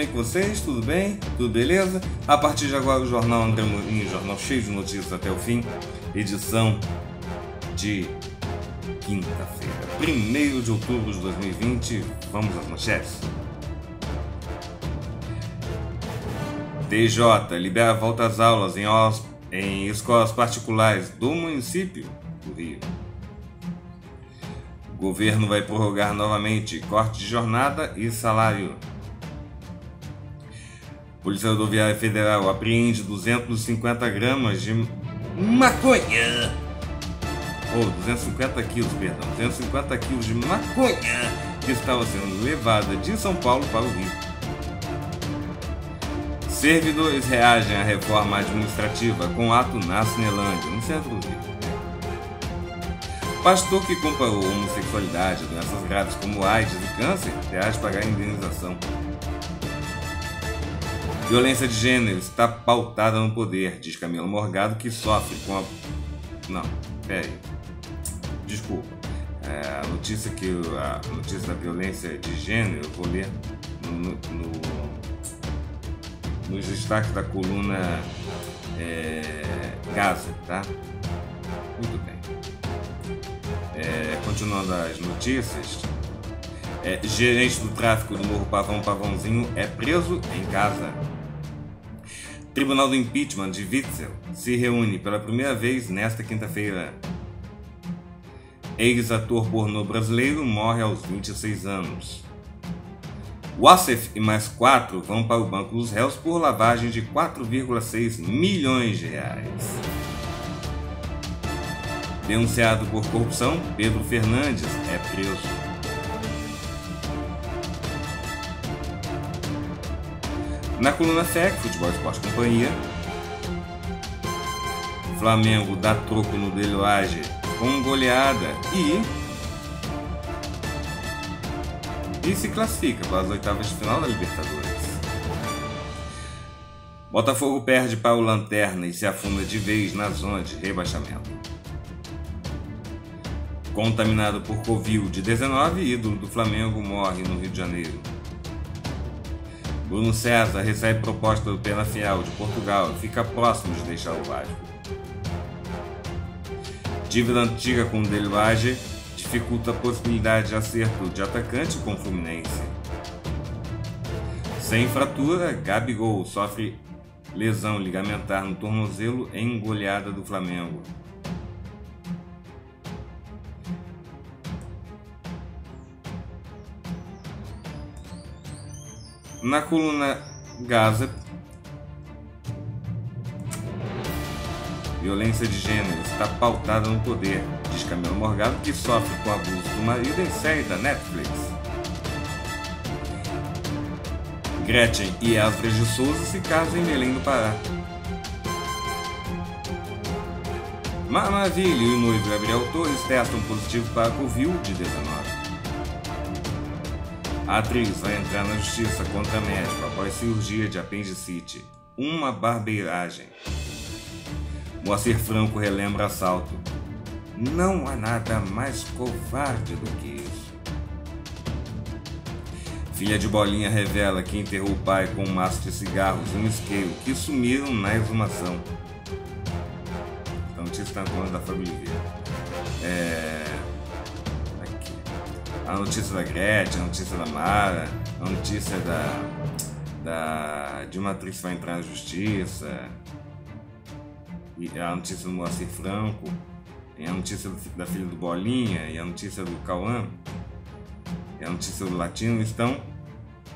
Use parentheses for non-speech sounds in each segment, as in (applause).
bem com vocês? Tudo bem? Tudo beleza? A partir de agora o Jornal André Mourinho, jornal cheio de notícias até o fim, edição de quinta-feira, 1 de outubro de 2020. Vamos às manchetes. DJ libera volta às aulas em, os... em escolas particulares do município do Rio. O governo vai prorrogar novamente corte de jornada e salário. Polícia Rodoviária Federal apreende 250 gramas de maconha. Ou oh, 250 quilos, perdão, 250 quilos de maconha que estava sendo levada de São Paulo para o Rio. Servidores reagem à reforma administrativa com ato na Cinelândia, no centro do Rio. Pastor que comparou homossexualidade a doenças graves como AIDS e câncer terá de pagar indenização Violência de gênero está pautada no poder, diz Camilo Morgado, que sofre com a. Não, peraí. Desculpa. É, a notícia que. A notícia da violência de gênero, eu vou ler no, no, nos destaques da coluna é, Gaza, tá? Muito bem. É, continuando as notícias, é, gerente do tráfico do Morro Pavão Pavãozinho é preso em casa. Tribunal do Impeachment de Witzel se reúne pela primeira vez nesta quinta-feira. Ex-ator pornô brasileiro morre aos 26 anos. Wassef e mais quatro vão para o Banco dos Réus por lavagem de 4,6 milhões de reais. Denunciado por corrupção, Pedro Fernandes é preso. Na coluna SEC, Futebol Esporte Companhia, Flamengo dá troco no deloage com goleada e. E se classifica para as oitavas de final da Libertadores. Botafogo perde para o Lanterna e se afunda de vez na zona de rebaixamento. Contaminado por Covid-19, ídolo do Flamengo morre no Rio de Janeiro. Bruno César recebe proposta do Penafiel de Portugal e fica próximo de deixar o Vasco. Dívida antiga com o Delvage dificulta a possibilidade de acerto de atacante com o Fluminense. Sem fratura, Gabigol sofre lesão ligamentar no tornozelo em goleada do Flamengo. na coluna Gaza, Violência de gênero está pautada no poder, diz Camila Morgado, que sofre com abuso do marido em série da Netflix. Gretchen e Asbras de Souza se casam em Belém do Pará. Maravilha e o noivo Gabriel Torres testam positivo para a Covid-19. A atriz vai entrar na justiça contra a médica após cirurgia de apendicite. Uma barbeiragem. Moacir Franco relembra assalto. Não há nada mais covarde do que isso. Filha de Bolinha revela que enterrou o pai com um maço de cigarros e um isqueiro que sumiram na exumação. Então, Tistantões da família. É a notícia da Gretchen, a notícia da Mara, a notícia da, da Dilma que vai entrar na justiça, e a notícia do Moacir Franco, e a notícia da filha do Bolinha, e a notícia do Cauã, e a notícia do Latino estão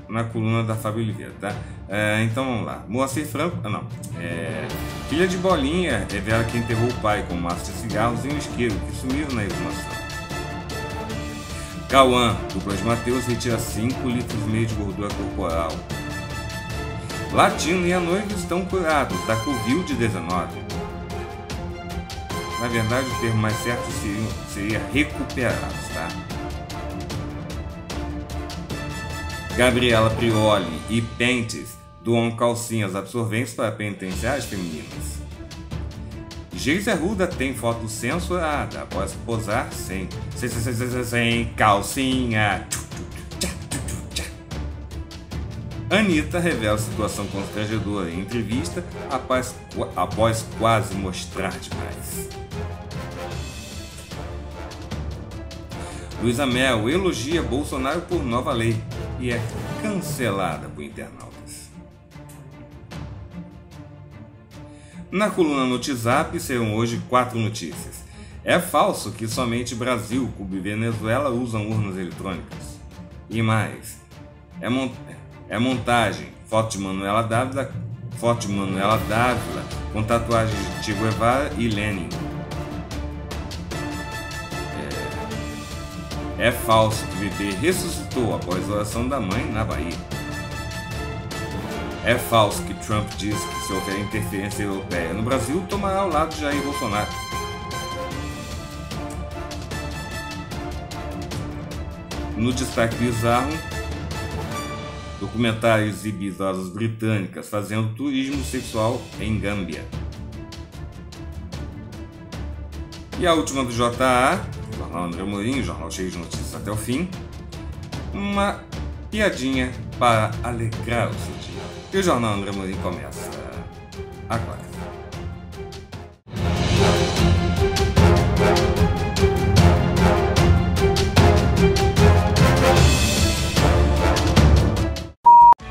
na coluna da Fábio Oliveira, tá? É, então vamos lá. Moacir Franco. Ah, não. É, filha de Bolinha revela é que enterrou o pai com um maço de cigarros e um isqueiro que sumiu na exumação. Cauã, duplas Mateus, retira 5 litros e meio de gordura corporal. Latino e a noiva estão curados da Covid-19. Na verdade, o termo mais certo seria, seria recuperados, tá? Gabriela Prioli e Pentes doam calcinhas absorventes para penitenciárias femininas. Geis Arruda tem foto censurada ah, após posar sem, sem, sem, sem calcinha. Anitta revela situação constrangedora em entrevista após, após quase mostrar demais. Luísa Mel elogia Bolsonaro por nova lei e é cancelada por internautas. Na coluna Notizap serão hoje quatro notícias. É falso que somente Brasil, Cuba e Venezuela usam urnas eletrônicas. E mais. É, é montagem. Foto de Manuela Dávila, foto de Manuela Dávila com tatuagem de Che Guevara e Lenin. É, é falso que bebê ressuscitou após a oração da mãe na Bahia. É falso que Trump diz que se houver interferência europeia no Brasil, tomará ao lado de Jair Bolsonaro. No destaque bizarro, documentários e idosas britânicas fazendo turismo sexual em Gâmbia. E a última do JA, Jornal André Mourinho, jornal cheio de notícias até o fim, uma piadinha para alegrar o seu e o Jornal André Amorim começa agora.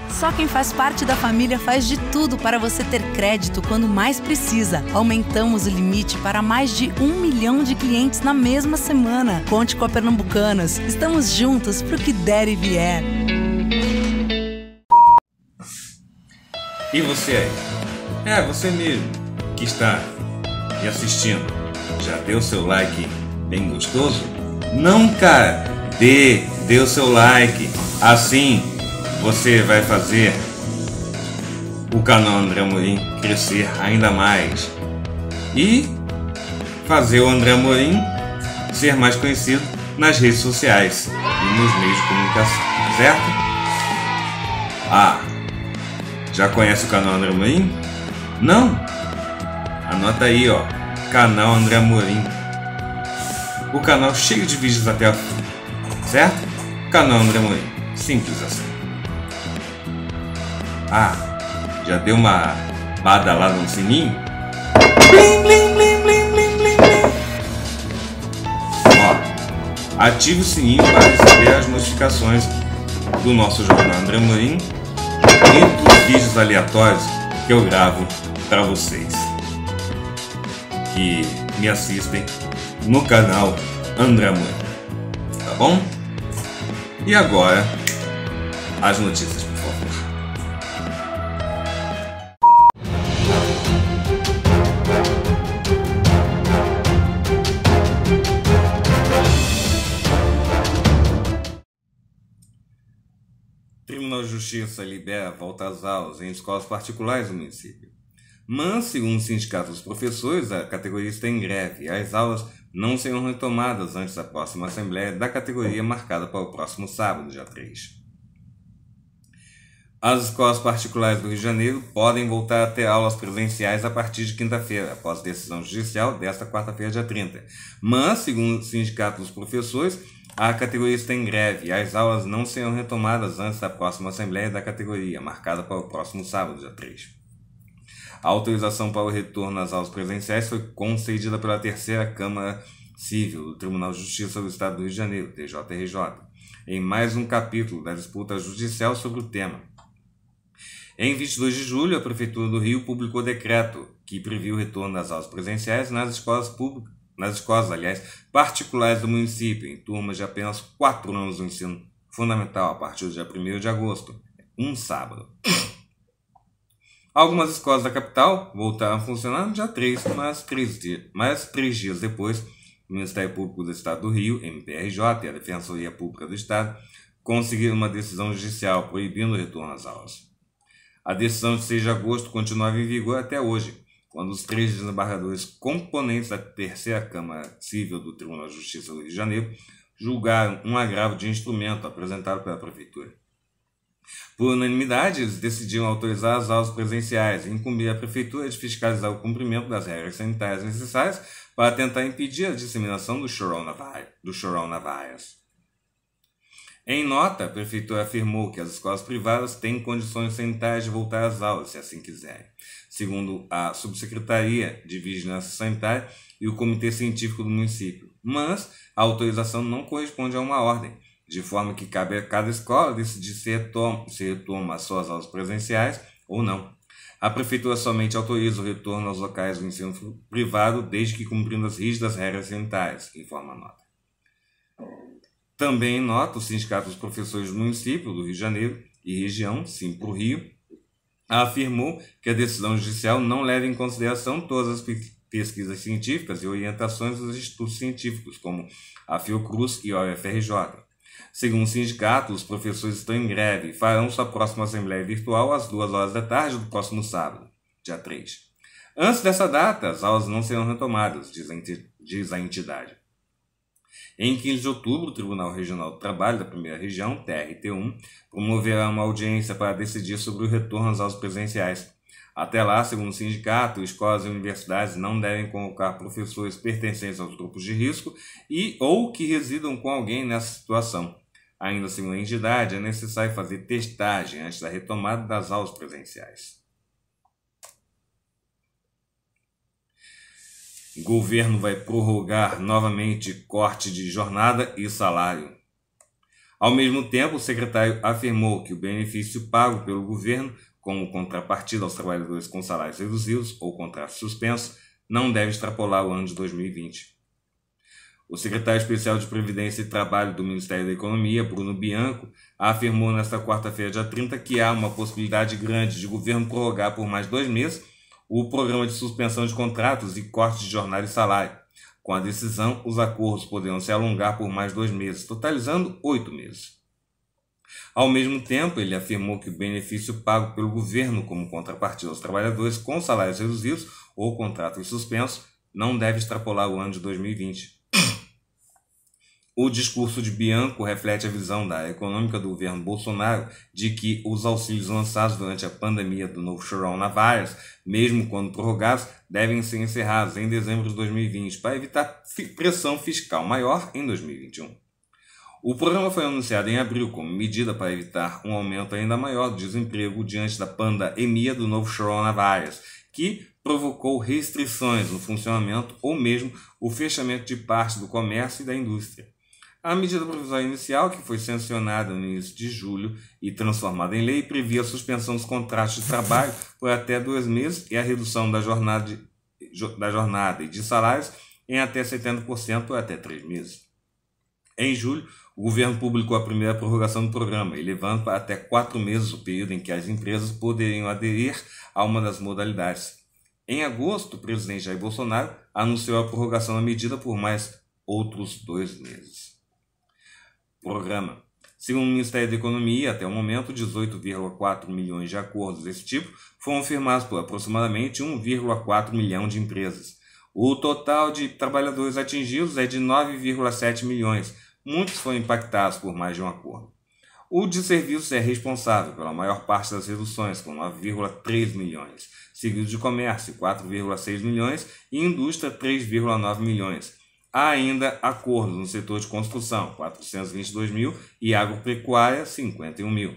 Só quem faz parte da família faz de tudo para você ter crédito quando mais precisa. Aumentamos o limite para mais de um milhão de clientes na mesma semana. Conte com a Pernambucanas. Estamos juntos para o que der e vier. E você aí? É, você mesmo que está me assistindo. Já deu seu like bem gostoso? Não, cara! Dê, dê o seu like. Assim você vai fazer o canal André Amorim crescer ainda mais. E fazer o André Amorim ser mais conhecido nas redes sociais e nos meios de comunicação, certo? Ah, já conhece o canal André Amorim? Não? Anota aí, ó. Canal André Amorim. O canal cheio de vídeos até a fim. Certo? Canal André Amorim. Simples assim. Ah, já deu uma badalada no sininho? Bling, bling, bling, bling, bling, bling, Ó, ative o sininho para receber as notificações do nosso jornal André Amorim entre os vídeos aleatórios que eu gravo para vocês que me assistem no canal Andramani, tá bom? E agora as notícias quando a justiça libera volta às aulas em escolas particulares do município. Mas, segundo o Sindicato dos Professores, a categoria está em greve. As aulas não serão retomadas antes da próxima assembleia da categoria marcada para o próximo sábado, dia 3. As escolas particulares do Rio de Janeiro podem voltar a ter aulas presenciais a partir de quinta-feira, após decisão judicial desta quarta-feira, dia 30. Mas, segundo o Sindicato dos Professores, a categoria está em greve e as aulas não serão retomadas antes da próxima Assembleia da categoria, marcada para o próximo sábado, dia 3. A autorização para o retorno às aulas presenciais foi concedida pela Terceira Câmara Civil do Tribunal de Justiça do Estado do Rio de Janeiro, TJRJ, em mais um capítulo da disputa judicial sobre o tema. Em 22 de julho, a Prefeitura do Rio publicou decreto que previu o retorno às aulas presenciais nas escolas públicas nas escolas, aliás, particulares do município, em turmas de apenas quatro anos do ensino fundamental, a partir do dia 1 de agosto, um sábado. (clears throat) Algumas escolas da capital voltaram a funcionar no dia 3, mas três dias, mas três dias depois, o Ministério Público do Estado do Rio, MPRJ, e a Defensoria Pública do Estado conseguiram uma decisão judicial proibindo o retorno às aulas. A decisão de 6 de agosto continuava em vigor até hoje, quando os três desembargadores componentes da terceira Câmara Civil do Tribunal de Justiça do Rio de Janeiro julgaram um agravo de instrumento apresentado pela Prefeitura. Por unanimidade, eles decidiram autorizar as aulas presenciais e incumbir a Prefeitura de fiscalizar o cumprimento das regras sanitárias necessárias para tentar impedir a disseminação do coronavírus. Em nota, a Prefeitura afirmou que as escolas privadas têm condições sanitárias de voltar às aulas, se assim quiserem, segundo a Subsecretaria de Vigilância Sanitária e o Comitê Científico do município. Mas a autorização não corresponde a uma ordem, de forma que cabe a cada escola decidir se retoma, se retoma suas aulas presenciais ou não. A Prefeitura somente autoriza o retorno aos locais do ensino privado desde que cumprindo as rígidas regras sanitárias, informa a nota. Também nota o Sindicato dos Professores do Município do Rio de Janeiro e região, sim, para o Rio, afirmou que a decisão judicial não leva em consideração todas as pesquisas científicas e orientações dos institutos científicos, como a Fiocruz e a UFRJ. Segundo o sindicato, os professores estão em greve e farão sua próxima assembleia virtual às duas horas da tarde do próximo sábado, dia 3. Antes dessa data, as aulas não serão retomadas, diz a entidade. Em 15 de outubro, o Tribunal Regional do Trabalho da Primeira Região, TRT1, promoverá uma audiência para decidir sobre o retorno às aulas presenciais. Até lá, segundo o sindicato, escolas e universidades não devem convocar professores pertencentes aos grupos de risco e ou que residam com alguém nessa situação. Ainda segundo a entidade, é necessário fazer testagem antes da retomada das aulas presenciais. O governo vai prorrogar novamente corte de jornada e salário. Ao mesmo tempo, o secretário afirmou que o benefício pago pelo governo como contrapartida aos trabalhadores com salários reduzidos ou contratos suspensos não deve extrapolar o ano de 2020. O secretário especial de Previdência e Trabalho do Ministério da Economia, Bruno Bianco, afirmou nesta quarta-feira, dia 30, que há uma possibilidade grande de o governo prorrogar por mais dois meses o programa de suspensão de contratos e corte de jornal e salário. Com a decisão, os acordos poderão se alongar por mais dois meses, totalizando oito meses. Ao mesmo tempo, ele afirmou que o benefício pago pelo governo como contrapartida aos trabalhadores com salários reduzidos ou contratos suspensos não deve extrapolar o ano de 2020. O discurso de Bianco reflete a visão da econômica do governo Bolsonaro de que os auxílios lançados durante a pandemia do novo coronavírus, mesmo quando prorrogados, devem ser encerrados em dezembro de 2020 para evitar pressão fiscal maior em 2021. O programa foi anunciado em abril como medida para evitar um aumento ainda maior do desemprego diante da pandemia do novo coronavírus, que provocou restrições no funcionamento ou mesmo o fechamento de parte do comércio e da indústria. A medida provisória inicial, que foi sancionada no início de julho e transformada em lei, previa a suspensão dos contratos de trabalho por até dois meses e a redução da jornada, de, da jornada e de salários em até 70% ou até três meses. Em julho, o governo publicou a primeira prorrogação do programa, elevando para até quatro meses o período em que as empresas poderiam aderir a uma das modalidades. Em agosto, o presidente Jair Bolsonaro anunciou a prorrogação da medida por mais outros dois meses. Segundo o Ministério da Economia, até o momento, 18,4 milhões de acordos desse tipo foram firmados por aproximadamente 1,4 milhão de empresas. O total de trabalhadores atingidos é de 9,7 milhões. Muitos foram impactados por mais de um acordo. O de serviços é responsável pela maior parte das reduções, com 9,3 milhões, seguido de comércio, 4,6 milhões, e indústria, 3,9 milhões. Há ainda acordos no setor de construção, 422 mil, e agropecuária, 51 mil.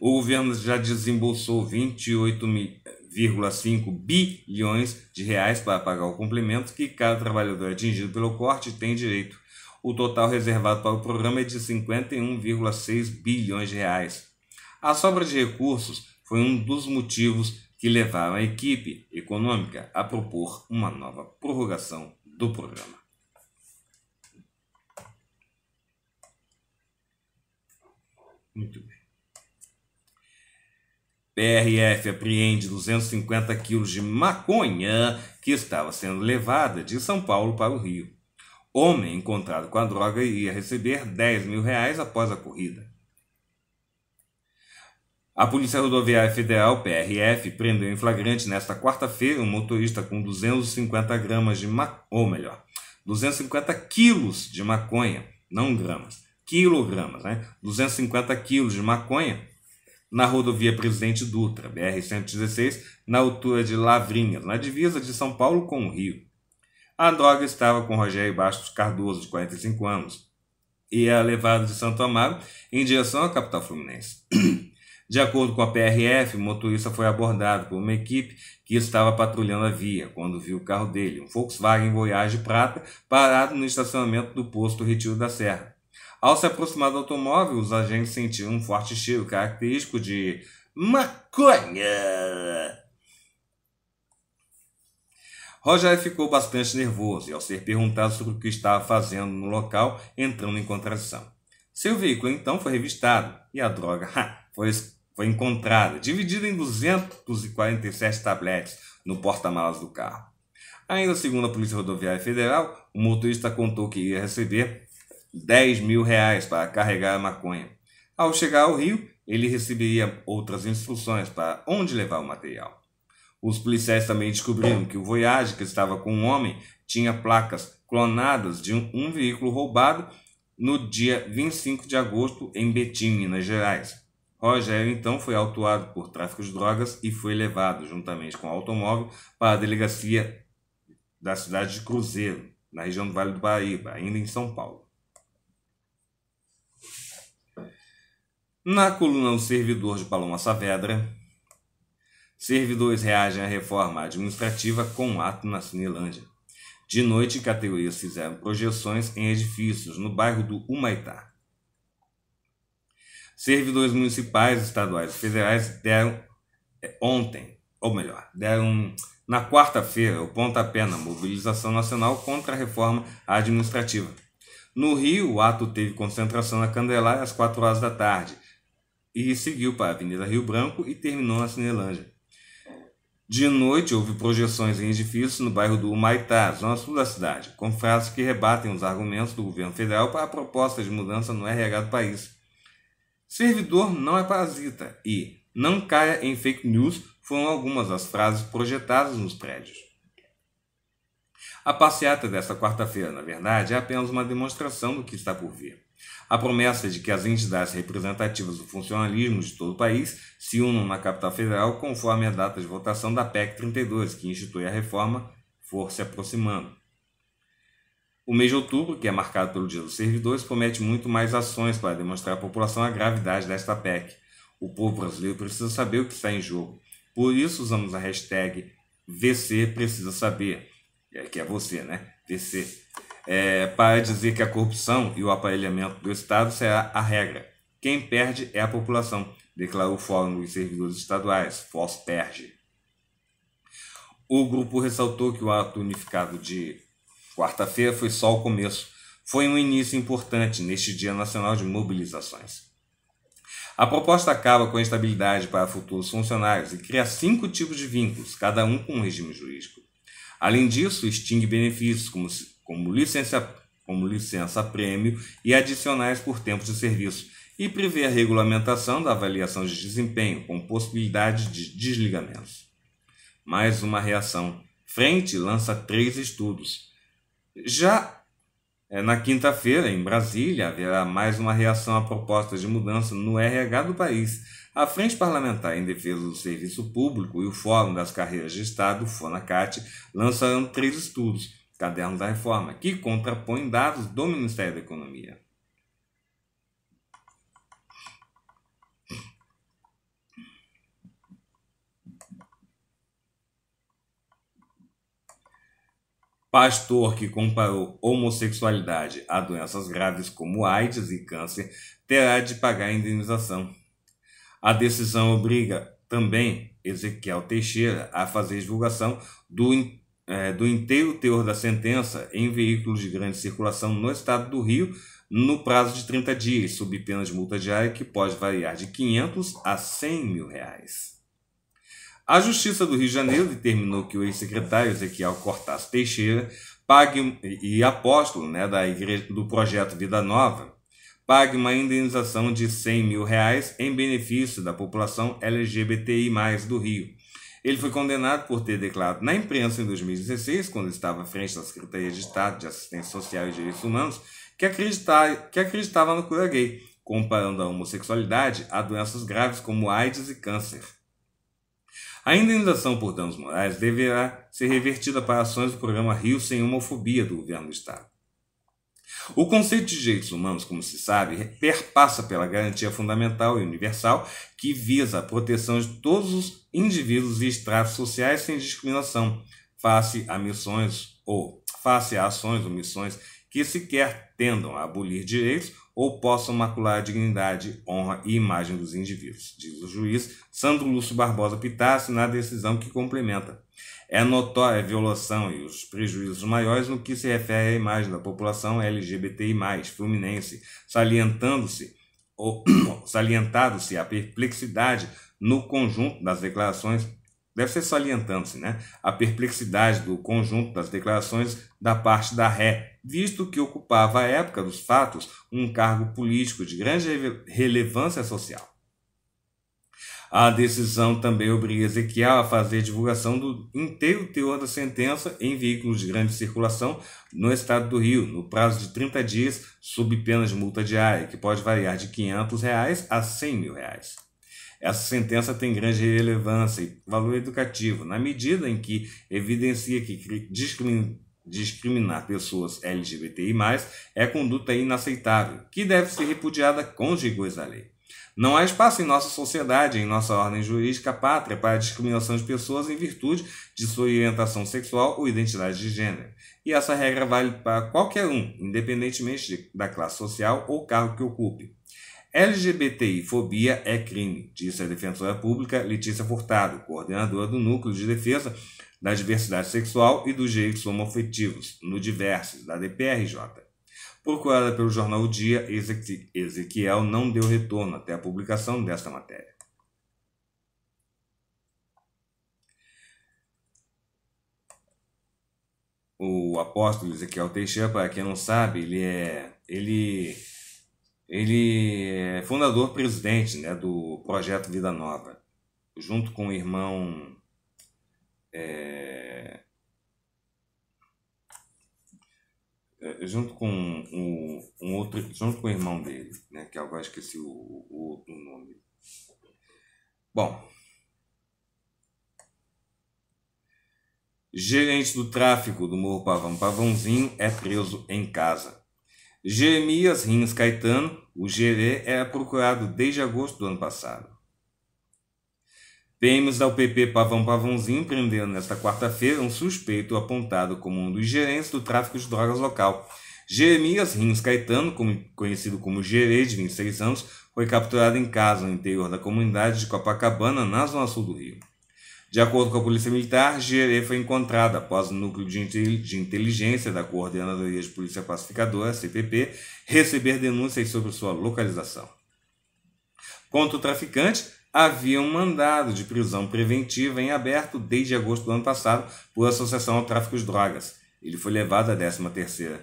O governo já desembolsou 28,5 bilhões de reais para pagar o complemento que cada trabalhador atingido pelo corte tem direito. O total reservado para o programa é de 51,6 bilhões de reais. A sobra de recursos foi um dos motivos que levaram a equipe econômica a propor uma nova prorrogação do programa. Muito bem. PRF apreende 250 quilos de maconha que estava sendo levada de São Paulo para o Rio. Homem encontrado com a droga ia receber 10 mil reais após a corrida. A Polícia Rodoviária Federal, PRF, prendeu em flagrante nesta quarta-feira um motorista com 250 gramas de maconha, ou melhor, 250 quilos de maconha, não gramas, quilogramas, né? 250 quilos de maconha na rodovia Presidente Dutra, BR-116, na altura de Lavrinhas, na divisa de São Paulo com o Rio. A droga estava com Rogério Bastos Cardoso, de 45 anos, e é levado de Santo Amaro em direção à capital fluminense. De acordo com a PRF, o motorista foi abordado por uma equipe que estava patrulhando a via quando viu o carro dele, um Volkswagen Voyage Prata, parado no estacionamento do posto Retiro da Serra. Ao se aproximar do automóvel, os agentes sentiram um forte cheiro característico de maconha. Roger ficou bastante nervoso e, ao ser perguntado sobre o que estava fazendo no local, entrando em contradição. Seu veículo então foi revistado e a droga (laughs) ha, foi foi encontrada, dividida em 247 tabletes no porta-malas do carro. Ainda segundo a Polícia Rodoviária Federal, o motorista contou que ia receber 10 mil reais para carregar a maconha. Ao chegar ao Rio, ele receberia outras instruções para onde levar o material. Os policiais também descobriram que o Voyage, que estava com um homem, tinha placas clonadas de um, um veículo roubado no dia 25 de agosto em Betim, Minas Gerais. Rogério então foi autuado por tráfico de drogas e foi levado, juntamente com o automóvel, para a delegacia da cidade de Cruzeiro, na região do Vale do Paraíba, ainda em São Paulo. Na coluna O Servidor de Paloma Saavedra, servidores reagem à reforma administrativa com um ato na Cinelândia. De noite, categorias fizeram projeções em edifícios no bairro do Humaitá. Servidores municipais, estaduais e federais deram é, ontem, ou melhor, deram na quarta-feira o pontapé na mobilização nacional contra a reforma administrativa. No Rio, o ato teve concentração na Candelária às 4 horas da tarde e seguiu para a Avenida Rio Branco e terminou na Cinelândia. De noite, houve projeções em edifícios no bairro do Humaitá, zona sul da cidade, com frases que rebatem os argumentos do governo federal para a proposta de mudança no RH do país. Servidor não é parasita e não caia em fake news foram algumas das frases projetadas nos prédios. A passeata desta quarta-feira, na verdade, é apenas uma demonstração do que está por vir. A promessa de que as entidades representativas do funcionalismo de todo o país se unam na capital federal conforme a data de votação da PEC 32, que institui a reforma, for se aproximando. O mês de outubro, que é marcado pelo Dia dos Servidores, promete muito mais ações para demonstrar à população a gravidade desta PEC. O povo brasileiro precisa saber o que está em jogo. Por isso usamos a hashtag VC precisa saber, que é você, né? VC. É, para dizer que a corrupção e o aparelhamento do Estado será a regra. Quem perde é a população, declarou o Fórum dos Servidores Estaduais, FOSPERGE. O grupo ressaltou que o ato unificado de Quarta-feira foi só o começo. Foi um início importante neste Dia Nacional de Mobilizações. A proposta acaba com a estabilidade para futuros funcionários e cria cinco tipos de vínculos, cada um com um regime jurídico. Além disso, extingue benefícios como, como, licença, como licença prêmio e adicionais por tempo de serviço e prevê a regulamentação da avaliação de desempenho com possibilidade de desligamentos. Mais uma reação. Frente lança três estudos já é, na quinta-feira, em Brasília, haverá mais uma reação à proposta de mudança no RH do país. A Frente Parlamentar em Defesa do Serviço Público e o Fórum das Carreiras de Estado, FONACAT, lançaram três estudos, Caderno da Reforma, que contrapõem dados do Ministério da Economia. Pastor que comparou homossexualidade a doenças graves como AIDS e câncer terá de pagar a indenização. A decisão obriga também Ezequiel Teixeira a fazer divulgação do, é, do inteiro teor da sentença em veículos de grande circulação no estado do Rio no prazo de 30 dias, sob pena de multa diária que pode variar de 500 a 100 mil reais. A Justiça do Rio de Janeiro determinou que o ex-secretário Ezequiel Cortázar Teixeira pague e apóstolo né, da igreja, do projeto Vida Nova pague uma indenização de 100 mil reais em benefício da população LGBTI+, do Rio. Ele foi condenado por ter declarado na imprensa em 2016, quando estava à frente da Secretaria de Estado de Assistência Social e Direitos Humanos, que, acreditava que acreditava na cura gay, comparando a homossexualidade a doenças graves como AIDS e câncer. A indenização por danos morais deverá ser revertida para ações do programa Rio Sem Homofobia do governo do Estado. O conceito de direitos humanos, como se sabe, perpassa pela garantia fundamental e universal que visa a proteção de todos os indivíduos e estratos sociais sem discriminação face a missões ou face a ações ou missões que sequer tendam a abolir direitos ou possam macular a dignidade, honra e imagem dos indivíduos, diz o juiz Sandro Lúcio Barbosa Pitácio na decisão que complementa. É notória a violação e os prejuízos maiores no que se refere à imagem da população LGBTI+, fluminense, salientando-se (coughs) salientado-se a perplexidade no conjunto das declarações Deve ser salientando-se né, a perplexidade do conjunto das declarações da parte da ré, visto que ocupava à época dos fatos um cargo político de grande relevância social. A decisão também obriga Ezequiel a fazer divulgação do inteiro teor da sentença em veículos de grande circulação no estado do Rio, no prazo de 30 dias, sob pena de multa diária, que pode variar de R$ 500 reais a R$ 100 mil. Reais. Essa sentença tem grande relevância e valor educativo, na medida em que evidencia que discriminar pessoas LGBTI, é conduta inaceitável, que deve ser repudiada com rigor da lei. Não há espaço em nossa sociedade, em nossa ordem jurídica pátria, para a discriminação de pessoas em virtude de sua orientação sexual ou identidade de gênero. E essa regra vale para qualquer um, independentemente da classe social ou cargo que ocupe. LGBTI-fobia é crime, disse a defensora pública Letícia Furtado, coordenadora do Núcleo de Defesa da Diversidade Sexual e dos Direitos Homoafetivos, no Diversos, da DPRJ. Procurada pelo jornal O Dia, Ezequiel não deu retorno até a publicação desta matéria. O apóstolo Ezequiel Teixeira, para quem não sabe, ele é. ele ele é fundador presidente né, do projeto Vida Nova, junto com o irmão é, é junto com um, um, outro junto com o irmão dele, né, que agora esqueci o, o outro nome. Bom, gerente do tráfico do Morro Pavão Pavãozinho é preso em casa. Jeremias Rins Caetano, o Gerê, era procurado desde agosto do ano passado. PMs da UPP Pavão Pavãozinho prenderam nesta quarta-feira um suspeito apontado como um dos gerentes do tráfico de drogas local. Jeremias Rins Caetano, conhecido como Gerê, de 26 anos, foi capturado em casa no interior da comunidade de Copacabana, na zona sul do Rio. De acordo com a Polícia Militar, Gerê foi encontrada após o núcleo de inteligência da Coordenadoria de Polícia Pacificadora, CPP, receber denúncias sobre sua localização. Contra o traficante, havia um mandado de prisão preventiva em aberto desde agosto do ano passado por associação ao tráfico de drogas. Ele foi levado à 13ª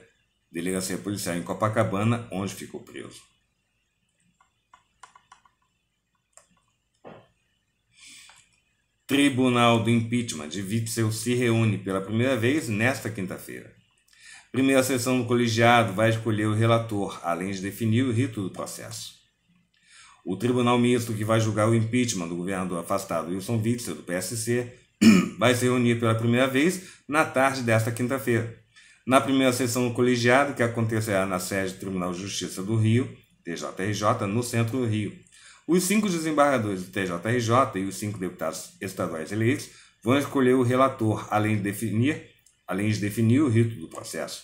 delegacia policial em Copacabana, onde ficou preso. Tribunal do Impeachment de Witzel se reúne pela primeira vez nesta quinta-feira. Primeira sessão do colegiado vai escolher o relator, além de definir o rito do processo. O tribunal misto que vai julgar o impeachment do governador afastado Wilson Witzel, do PSC, (clears throat) vai se reunir pela primeira vez na tarde desta quinta-feira. Na primeira sessão do colegiado, que acontecerá na sede do Tribunal de Justiça do Rio, TJRJ, no centro do Rio, os cinco desembargadores do TJRJ e os cinco deputados estaduais eleitos vão escolher o relator, além de definir, além de definir o rito do processo.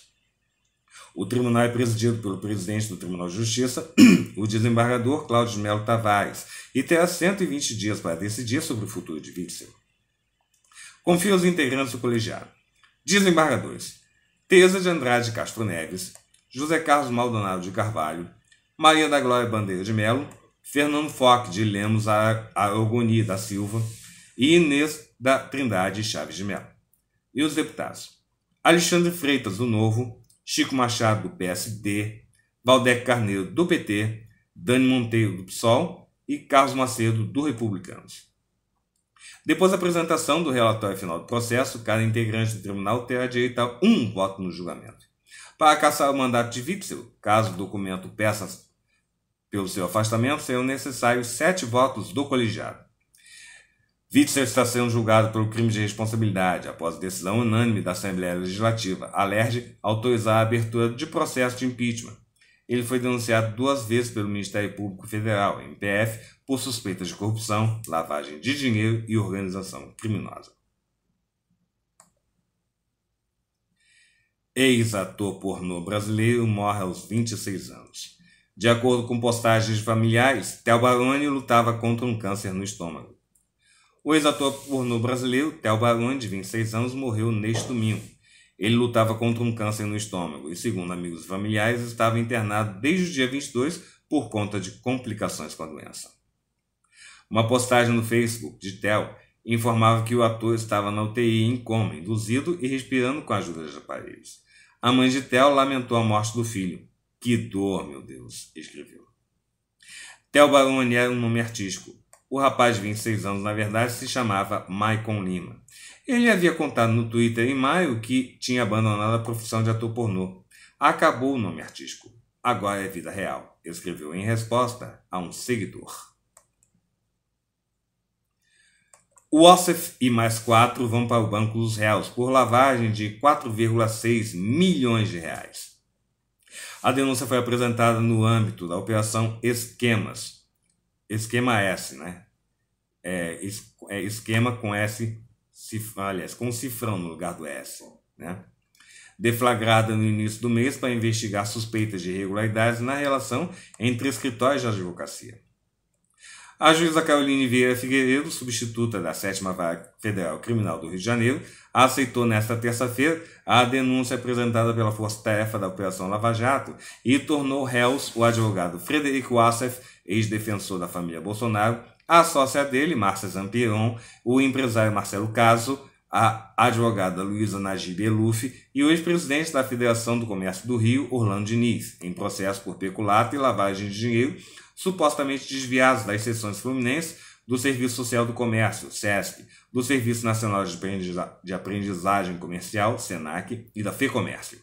O tribunal é presidido pelo presidente do Tribunal de Justiça, (clears throat) o desembargador Cláudio Melo Tavares, e terá 120 dias para decidir sobre o futuro de Witzel. Confia os integrantes do colegiado. Desembargadores: Teresa de Andrade Castro Neves, José Carlos Maldonado de Carvalho, Maria da Glória Bandeira de Melo Fernando Foque, de Lemos Aragoni da Silva e Inês da Trindade Chaves de Mello. E os deputados? Alexandre Freitas, do Novo, Chico Machado, do PSD, Valdec Carneiro, do PT, Dani Monteiro, do PSOL e Carlos Macedo, do Republicanos. Depois da apresentação do relatório final do processo, cada integrante do tribunal terá direito a um voto no julgamento. Para caçar o mandato de Witzel, caso o documento peça pelo seu afastamento, serão necessários sete votos do colegiado. Witzel está sendo julgado pelo crime de responsabilidade após decisão unânime da Assembleia Legislativa, a autorizar a abertura de processo de impeachment. Ele foi denunciado duas vezes pelo Ministério Público Federal, MPF, por suspeitas de corrupção, lavagem de dinheiro e organização criminosa. Ex-ator pornô brasileiro morre aos 26 anos. De acordo com postagens familiares, Tel Baroni lutava contra um câncer no estômago. O ex-ator pornô brasileiro Tel Baroni de 26 anos, morreu neste domingo. Ele lutava contra um câncer no estômago e, segundo amigos familiares, estava internado desde o dia 22 por conta de complicações com a doença. Uma postagem no Facebook de Tel informava que o ator estava na UTI em coma, induzido e respirando com a ajuda de aparelhos. A mãe de Tel lamentou a morte do filho. Que dor, meu Deus, escreveu. Theo Baroni era um nome artístico. O rapaz de 26 anos, na verdade, se chamava Maicon Lima. Ele havia contado no Twitter em maio que tinha abandonado a profissão de ator pornô. Acabou o nome artístico. Agora é vida real, escreveu em resposta a um seguidor. O OSEF e mais quatro vão para o Banco dos Réus por lavagem de 4,6 milhões de reais. A denúncia foi apresentada no âmbito da Operação Esquemas, Esquema S, né? É, es, é, esquema com S, cif, aliás, com cifrão no lugar do S, né? Deflagrada no início do mês para investigar suspeitas de irregularidades na relação entre escritórios de advocacia. A juíza Caroline Vieira Figueiredo, substituta da 7 Vara Federal Criminal do Rio de Janeiro, aceitou nesta terça-feira a denúncia apresentada pela Força Tarefa da Operação Lava Jato e tornou réus o advogado Frederico Assef, ex-defensor da família Bolsonaro, a sócia dele, Márcia Zampiron, o empresário Marcelo Caso, a advogada Luísa Najib Eluf e o ex-presidente da Federação do Comércio do Rio, Orlando Diniz, em processo por peculato e lavagem de dinheiro, supostamente desviados das seções fluminenses do Serviço Social do Comércio, SESC, do Serviço Nacional de Aprendizagem Comercial, SENAC, e da FEComércio.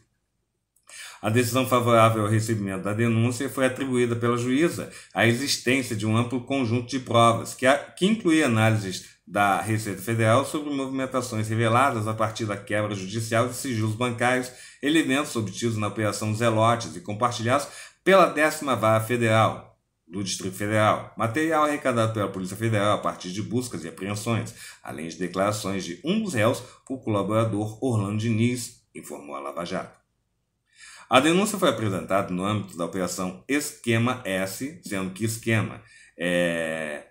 A decisão favorável ao recebimento da denúncia foi atribuída pela juíza à existência de um amplo conjunto de provas, que, a, que inclui análises da Receita Federal sobre movimentações reveladas a partir da quebra judicial de sigilos bancários, elementos obtidos na Operação Zelotes e compartilhados pela décima vara federal, do Distrito Federal, material arrecadado pela Polícia Federal a partir de buscas e apreensões, além de declarações de um dos réus, o colaborador Orlando Diniz, informou a Lava Jato. A denúncia foi apresentada no âmbito da Operação Esquema S, sendo que esquema é,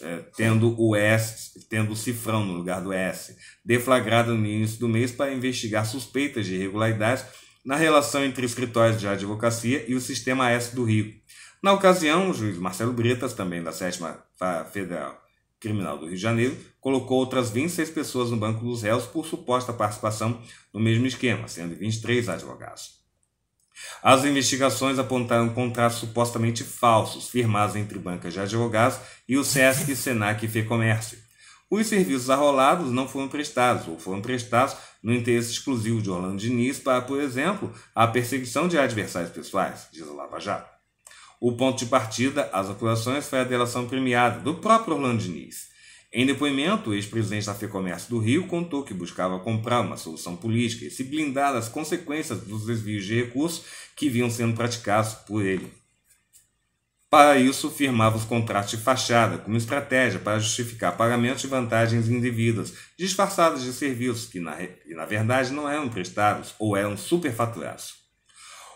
é, tendo o S, tendo o cifrão no lugar do S, deflagrada no início do mês para investigar suspeitas de irregularidades na relação entre escritórios de advocacia e o sistema S do Rio na ocasião, o juiz Marcelo Bretas, também da 7 Federal Criminal do Rio de Janeiro, colocou outras 26 pessoas no banco dos réus por suposta participação no mesmo esquema, sendo 23 advogados. As investigações apontaram contratos supostamente falsos firmados entre bancas de advogados e o SESC, SENAC e FEComércio. Os serviços arrolados não foram prestados ou foram prestados no interesse exclusivo de Orlando Diniz para, por exemplo, a perseguição de adversários pessoais, diz o Lava Jato. O ponto de partida às acusações foi a delação premiada do próprio Orlando Diniz. Em depoimento, o ex-presidente da FEComércio do Rio contou que buscava comprar uma solução política e se blindar das consequências dos desvios de recursos que vinham sendo praticados por ele. Para isso, firmava os contratos de fachada como estratégia para justificar pagamentos de vantagens indevidas, disfarçadas de serviços que na, que, na verdade, não eram prestados ou eram superfaturados.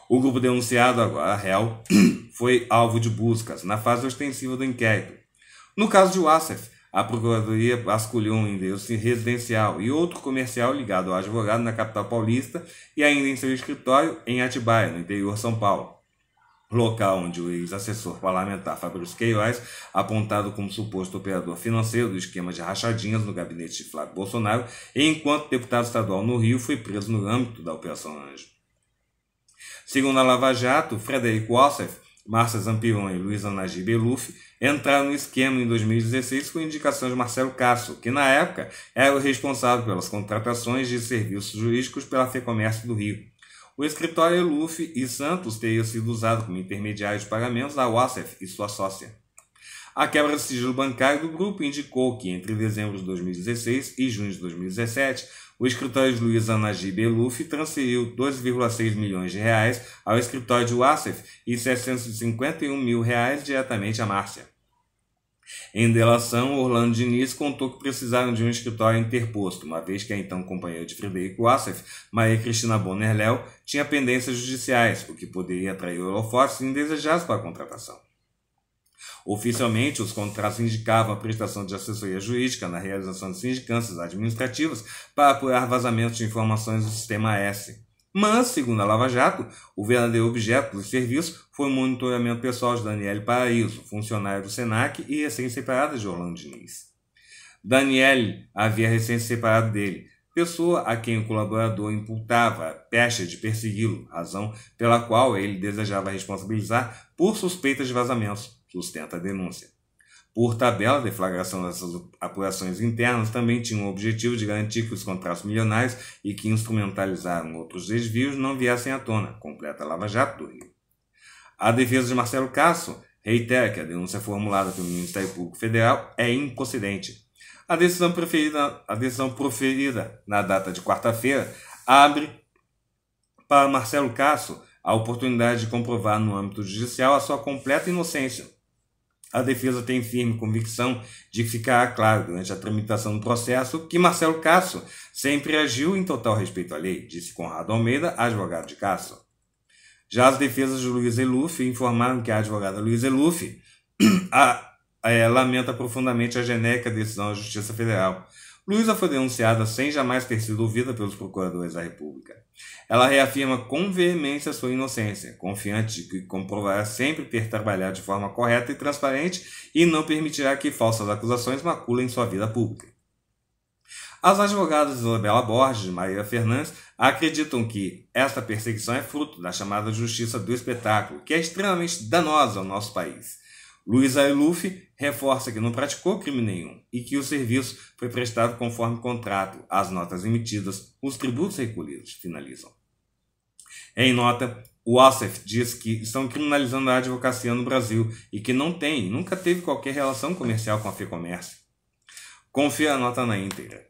O grupo denunciado, agora, a réu, (clears throat) foi alvo de buscas na fase ostensiva do inquérito. No caso de Wassef, a Procuradoria vasculhou um endereço residencial e outro comercial ligado ao advogado na capital paulista e ainda em seu escritório em Atibaia, no interior de São Paulo. Local onde o ex-assessor parlamentar Fabrício Queiroz, apontado como suposto operador financeiro do esquema de rachadinhas no gabinete de Flávio Bolsonaro, enquanto deputado estadual no Rio, foi preso no âmbito da Operação Anjo. Segundo a Lava Jato, Frederico Wassef, Márcia Zampion e Luiz Anagi Beluf entraram no esquema em 2016 com indicação de Marcelo Castro, que na época era o responsável pelas contratações de serviços jurídicos pela FEComércio do Rio. O escritório Eluf e Santos teria sido usado como intermediário de pagamentos da Wassef e sua sócia. A quebra de sigilo bancário do grupo indicou que, entre dezembro de 2016 e junho de 2017, o escritório de Luiz Anagi Beluf transferiu 2,6 milhões de reais ao escritório de Wassef e 751 mil reais diretamente a Márcia. Em delação, Orlando Diniz contou que precisaram de um escritório interposto, uma vez que a então companheira de Frederico Assef, Maria Cristina Bonner tinha pendências judiciais, o que poderia atrair holofotes indesejados para a contratação. Oficialmente, os contratos indicavam a prestação de assessoria jurídica na realização de sindicâncias administrativas para apurar vazamentos de informações do sistema S. Mas, segundo a Lava Jato, o verdadeiro objeto do serviço foi o monitoramento pessoal de Daniele Paraíso, funcionário do SENAC e recém-separada de Orlando Diniz. Daniele havia recém se separado dele, pessoa a quem o colaborador imputava a peste de persegui-lo, razão pela qual ele desejava responsabilizar por suspeitas de vazamentos sustenta a denúncia. Por tabela, a deflagração dessas apurações internas também tinha o objetivo de garantir que os contratos milionários e que instrumentalizaram outros desvios não viessem à tona, completa a Lava Jato do Rio. A defesa de Marcelo Castro reitera que a denúncia formulada pelo Ministério Público Federal é inconcidente. A decisão, preferida, a decisão proferida na data de quarta-feira abre para Marcelo Castro a oportunidade de comprovar no âmbito judicial a sua completa inocência a defesa tem firme convicção de que ficará claro durante a tramitação do processo que Marcelo Casso sempre agiu em total respeito à lei, disse Conrado Almeida, advogado de Casso. Já as defesas de Luiz Eluf informaram que a advogada Luiz Eluf (clears throat) a, a, eh, a, lamenta profundamente a genérica decisão da Justiça Federal Luísa foi denunciada sem jamais ter sido ouvida pelos procuradores da República. Ela reafirma com veemência sua inocência, confiante de que comprovará sempre ter trabalhado de forma correta e transparente e não permitirá que falsas acusações maculem sua vida pública. As advogadas Isabela Borges e Maria Fernandes acreditam que esta perseguição é fruto da chamada justiça do espetáculo, que é extremamente danosa ao nosso país. Luísa Eluf reforça que não praticou crime nenhum e que o serviço foi prestado conforme contrato, as notas emitidas, os tributos recolhidos, finalizam. Em nota, o ASEF diz que estão criminalizando a advocacia no Brasil e que não tem, nunca teve qualquer relação comercial com a FEComércio. Confia a nota na íntegra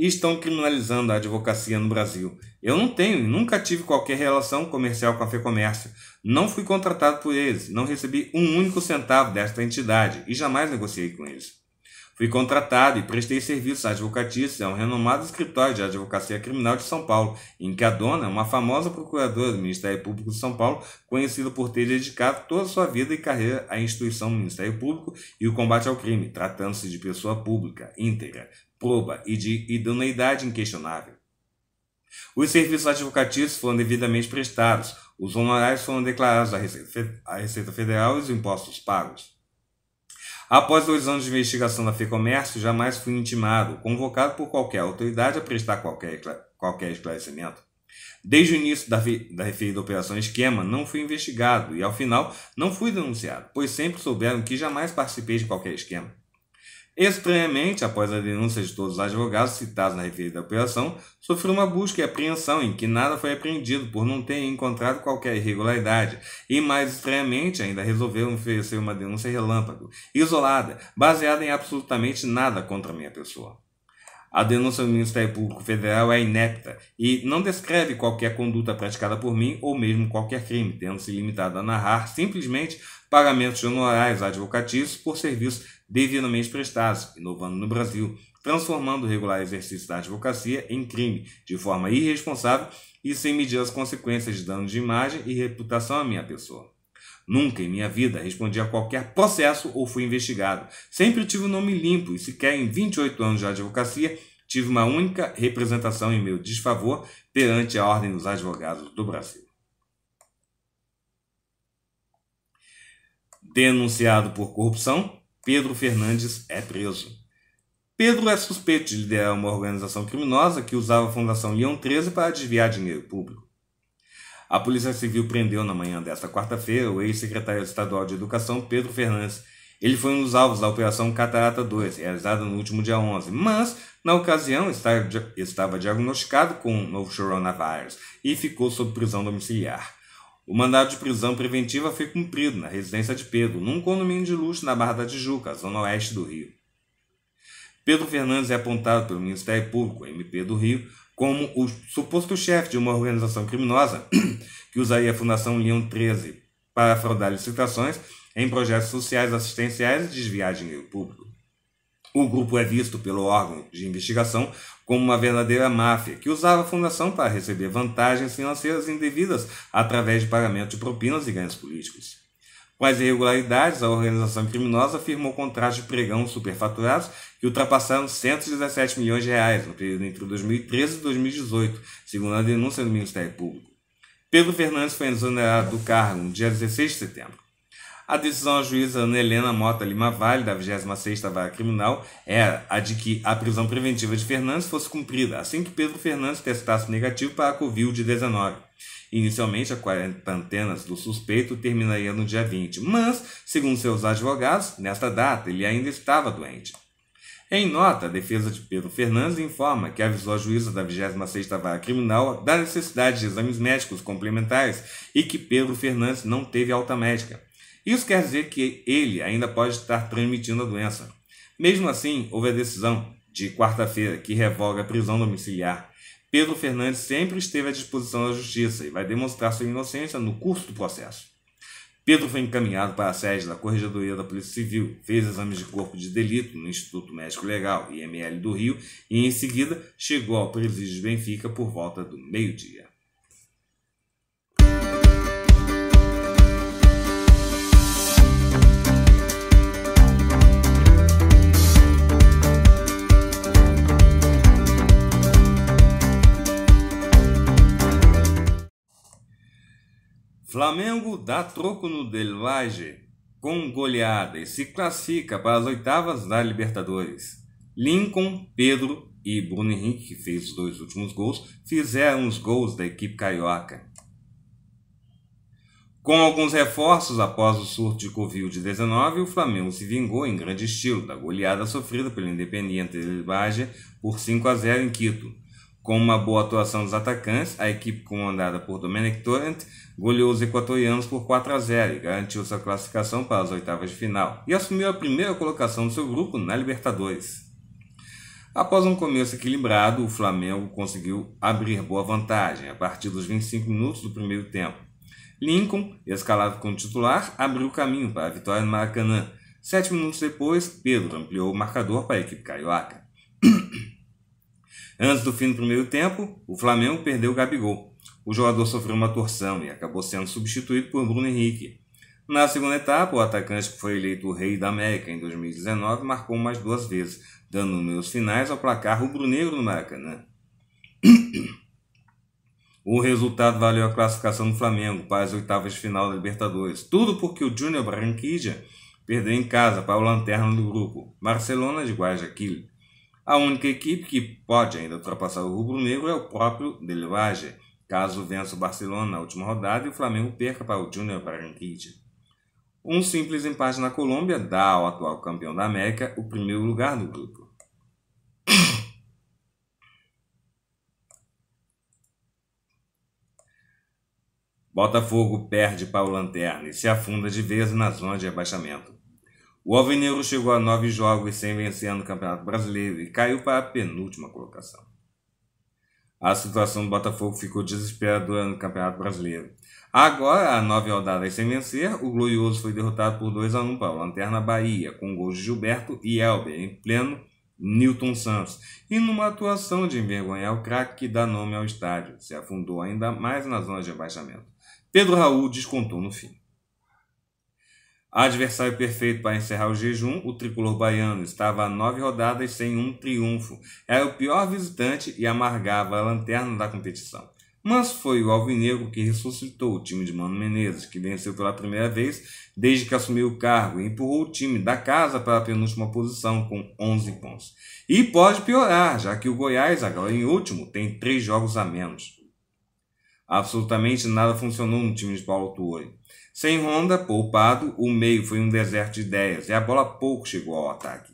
e estão criminalizando a advocacia no Brasil. Eu não tenho, nunca tive qualquer relação comercial com a FEComércio. Não fui contratado por eles, não recebi um único centavo desta entidade e jamais negociei com eles. Fui contratado e prestei serviços advocatícia a um renomado escritório de advocacia criminal de São Paulo, em que a dona é uma famosa procuradora do Ministério Público de São Paulo, conhecida por ter dedicado toda a sua vida e carreira à instituição do Ministério Público e o combate ao crime, tratando-se de pessoa pública, íntegra, proba e de idoneidade inquestionável. Os serviços advocatícios foram devidamente prestados, os honorários foram declarados à Receita, à Receita Federal e os impostos pagos. Após dois anos de investigação da FEComércio, jamais fui intimado, convocado por qualquer autoridade a prestar qualquer, qualquer esclarecimento. Desde o início da, da referida operação esquema, não fui investigado e, ao final, não fui denunciado, pois sempre souberam que jamais participei de qualquer esquema. Estranhamente, após a denúncia de todos os advogados citados na referida operação, sofreu uma busca e apreensão em que nada foi apreendido por não ter encontrado qualquer irregularidade e, mais estranhamente, ainda resolveram oferecer uma denúncia relâmpago, isolada, baseada em absolutamente nada contra minha pessoa. A denúncia do Ministério Público Federal é inepta e não descreve qualquer conduta praticada por mim ou mesmo qualquer crime, tendo-se limitado a narrar simplesmente pagamentos de honorários advocatícios por serviços devidamente prestados, inovando no Brasil, transformando o regular exercício da advocacia em crime, de forma irresponsável e sem medir as consequências de dano de imagem e reputação à minha pessoa. Nunca em minha vida respondi a qualquer processo ou fui investigado. Sempre tive o um nome limpo e sequer em 28 anos de advocacia tive uma única representação em meu desfavor perante a Ordem dos Advogados do Brasil. Denunciado por corrupção, Pedro Fernandes é preso. Pedro é suspeito de liderar uma organização criminosa que usava a Fundação Leão 13 para desviar dinheiro público. A Polícia Civil prendeu na manhã desta quarta-feira o ex-secretário estadual de Educação, Pedro Fernandes. Ele foi um dos alvos da Operação Catarata 2, realizada no último dia 11, mas, na ocasião, estava diagnosticado com um novo coronavírus e ficou sob prisão domiciliar. O mandado de prisão preventiva foi cumprido na residência de Pedro, num condomínio de luxo na Barra da Tijuca, zona oeste do Rio. Pedro Fernandes é apontado pelo Ministério Público, MP do Rio, como o suposto chefe de uma organização criminosa que usaria a Fundação Leão 13 para fraudar licitações em projetos sociais assistenciais e desviar dinheiro público. O grupo é visto pelo órgão de investigação como uma verdadeira máfia, que usava a fundação para receber vantagens financeiras indevidas através de pagamento de propinas e ganhos políticos. Com as irregularidades, a organização criminosa firmou contratos de pregão superfaturados que ultrapassaram 117 milhões de reais no período entre 2013 e 2018, segundo a denúncia do Ministério Público. Pedro Fernandes foi exonerado do cargo no dia 16 de setembro. A decisão da juíza Ana Helena Mota Lima Vale, da 26ª Vara Criminal, era é a de que a prisão preventiva de Fernandes fosse cumprida assim que Pedro Fernandes testasse negativo para a Covid-19. Inicialmente, a quarentena do suspeito terminaria no dia 20, mas, segundo seus advogados, nesta data ele ainda estava doente. Em nota, a defesa de Pedro Fernandes informa que avisou a juíza da 26ª Vara Criminal da necessidade de exames médicos complementares e que Pedro Fernandes não teve alta médica. Isso quer dizer que ele ainda pode estar transmitindo a doença. Mesmo assim, houve a decisão de quarta-feira que revoga a prisão domiciliar. Pedro Fernandes sempre esteve à disposição da justiça e vai demonstrar sua inocência no curso do processo. Pedro foi encaminhado para a sede da Corregedoria da Polícia Civil, fez exames de corpo de delito no Instituto Médico Legal, IML do Rio, e em seguida chegou ao presídio de Benfica por volta do meio-dia. Flamengo dá troco no Del Valle com goleada e se classifica para as oitavas da Libertadores. Lincoln, Pedro e Bruno Henrique, que fez os dois últimos gols, fizeram os gols da equipe carioca. Com alguns reforços após o surto de Covid-19, o Flamengo se vingou em grande estilo da goleada sofrida pelo Independiente del Valle por 5 a 0 em Quito. Com uma boa atuação dos atacantes, a equipe comandada por Domenic Torrent goleou os equatorianos por 4 a 0 e garantiu sua classificação para as oitavas de final e assumiu a primeira colocação do seu grupo na Libertadores. Após um começo equilibrado, o Flamengo conseguiu abrir boa vantagem a partir dos 25 minutos do primeiro tempo. Lincoln, escalado como titular, abriu o caminho para a vitória no Maracanã. Sete minutos depois, Pedro ampliou o marcador para a equipe carioca. Antes do fim do primeiro tempo, o Flamengo perdeu o Gabigol. O jogador sofreu uma torção e acabou sendo substituído por Bruno Henrique. Na segunda etapa, o atacante que foi eleito o Rei da América em 2019 marcou mais duas vezes, dando números finais ao placar rubro-negro no Maracanã. O resultado valeu a classificação do Flamengo para as oitavas de final da Libertadores. Tudo porque o Júnior Barranquilla perdeu em casa para o lanterna do grupo, Barcelona de Guayaquil, a única equipe que pode ainda ultrapassar o rubro-negro é o próprio Del Valle, caso vença o Barcelona na última rodada e o Flamengo perca para o Junior Barranquilla. Um simples empate na Colômbia dá ao atual campeão da América o primeiro lugar do grupo. Botafogo perde para o Lanterna e se afunda de vez na zona de rebaixamento. O Alvinegro chegou a nove jogos sem vencer no Campeonato Brasileiro e caiu para a penúltima colocação. A situação do Botafogo ficou desesperadora no Campeonato Brasileiro. Agora, a nove rodadas sem vencer, o Glorioso foi derrotado por 2 a 1 para o Lanterna Bahia, com gols de Gilberto e Elber em pleno Newton Santos, e numa atuação de envergonhar o craque que dá nome ao estádio, se afundou ainda mais na zona de abaixamento. Pedro Raul descontou no fim. Adversário perfeito para encerrar o jejum, o tricolor baiano estava a nove rodadas sem um triunfo. Era o pior visitante e amargava a lanterna da competição. Mas foi o Alvinegro que ressuscitou o time de Mano Menezes, que venceu pela primeira vez desde que assumiu o cargo e empurrou o time da casa para a penúltima posição com 11 pontos. E pode piorar, já que o Goiás, agora em último, tem três jogos a menos. Absolutamente nada funcionou no time de Paulo Tuori. Sem Honda, poupado, o meio foi um deserto de ideias e a bola pouco chegou ao ataque.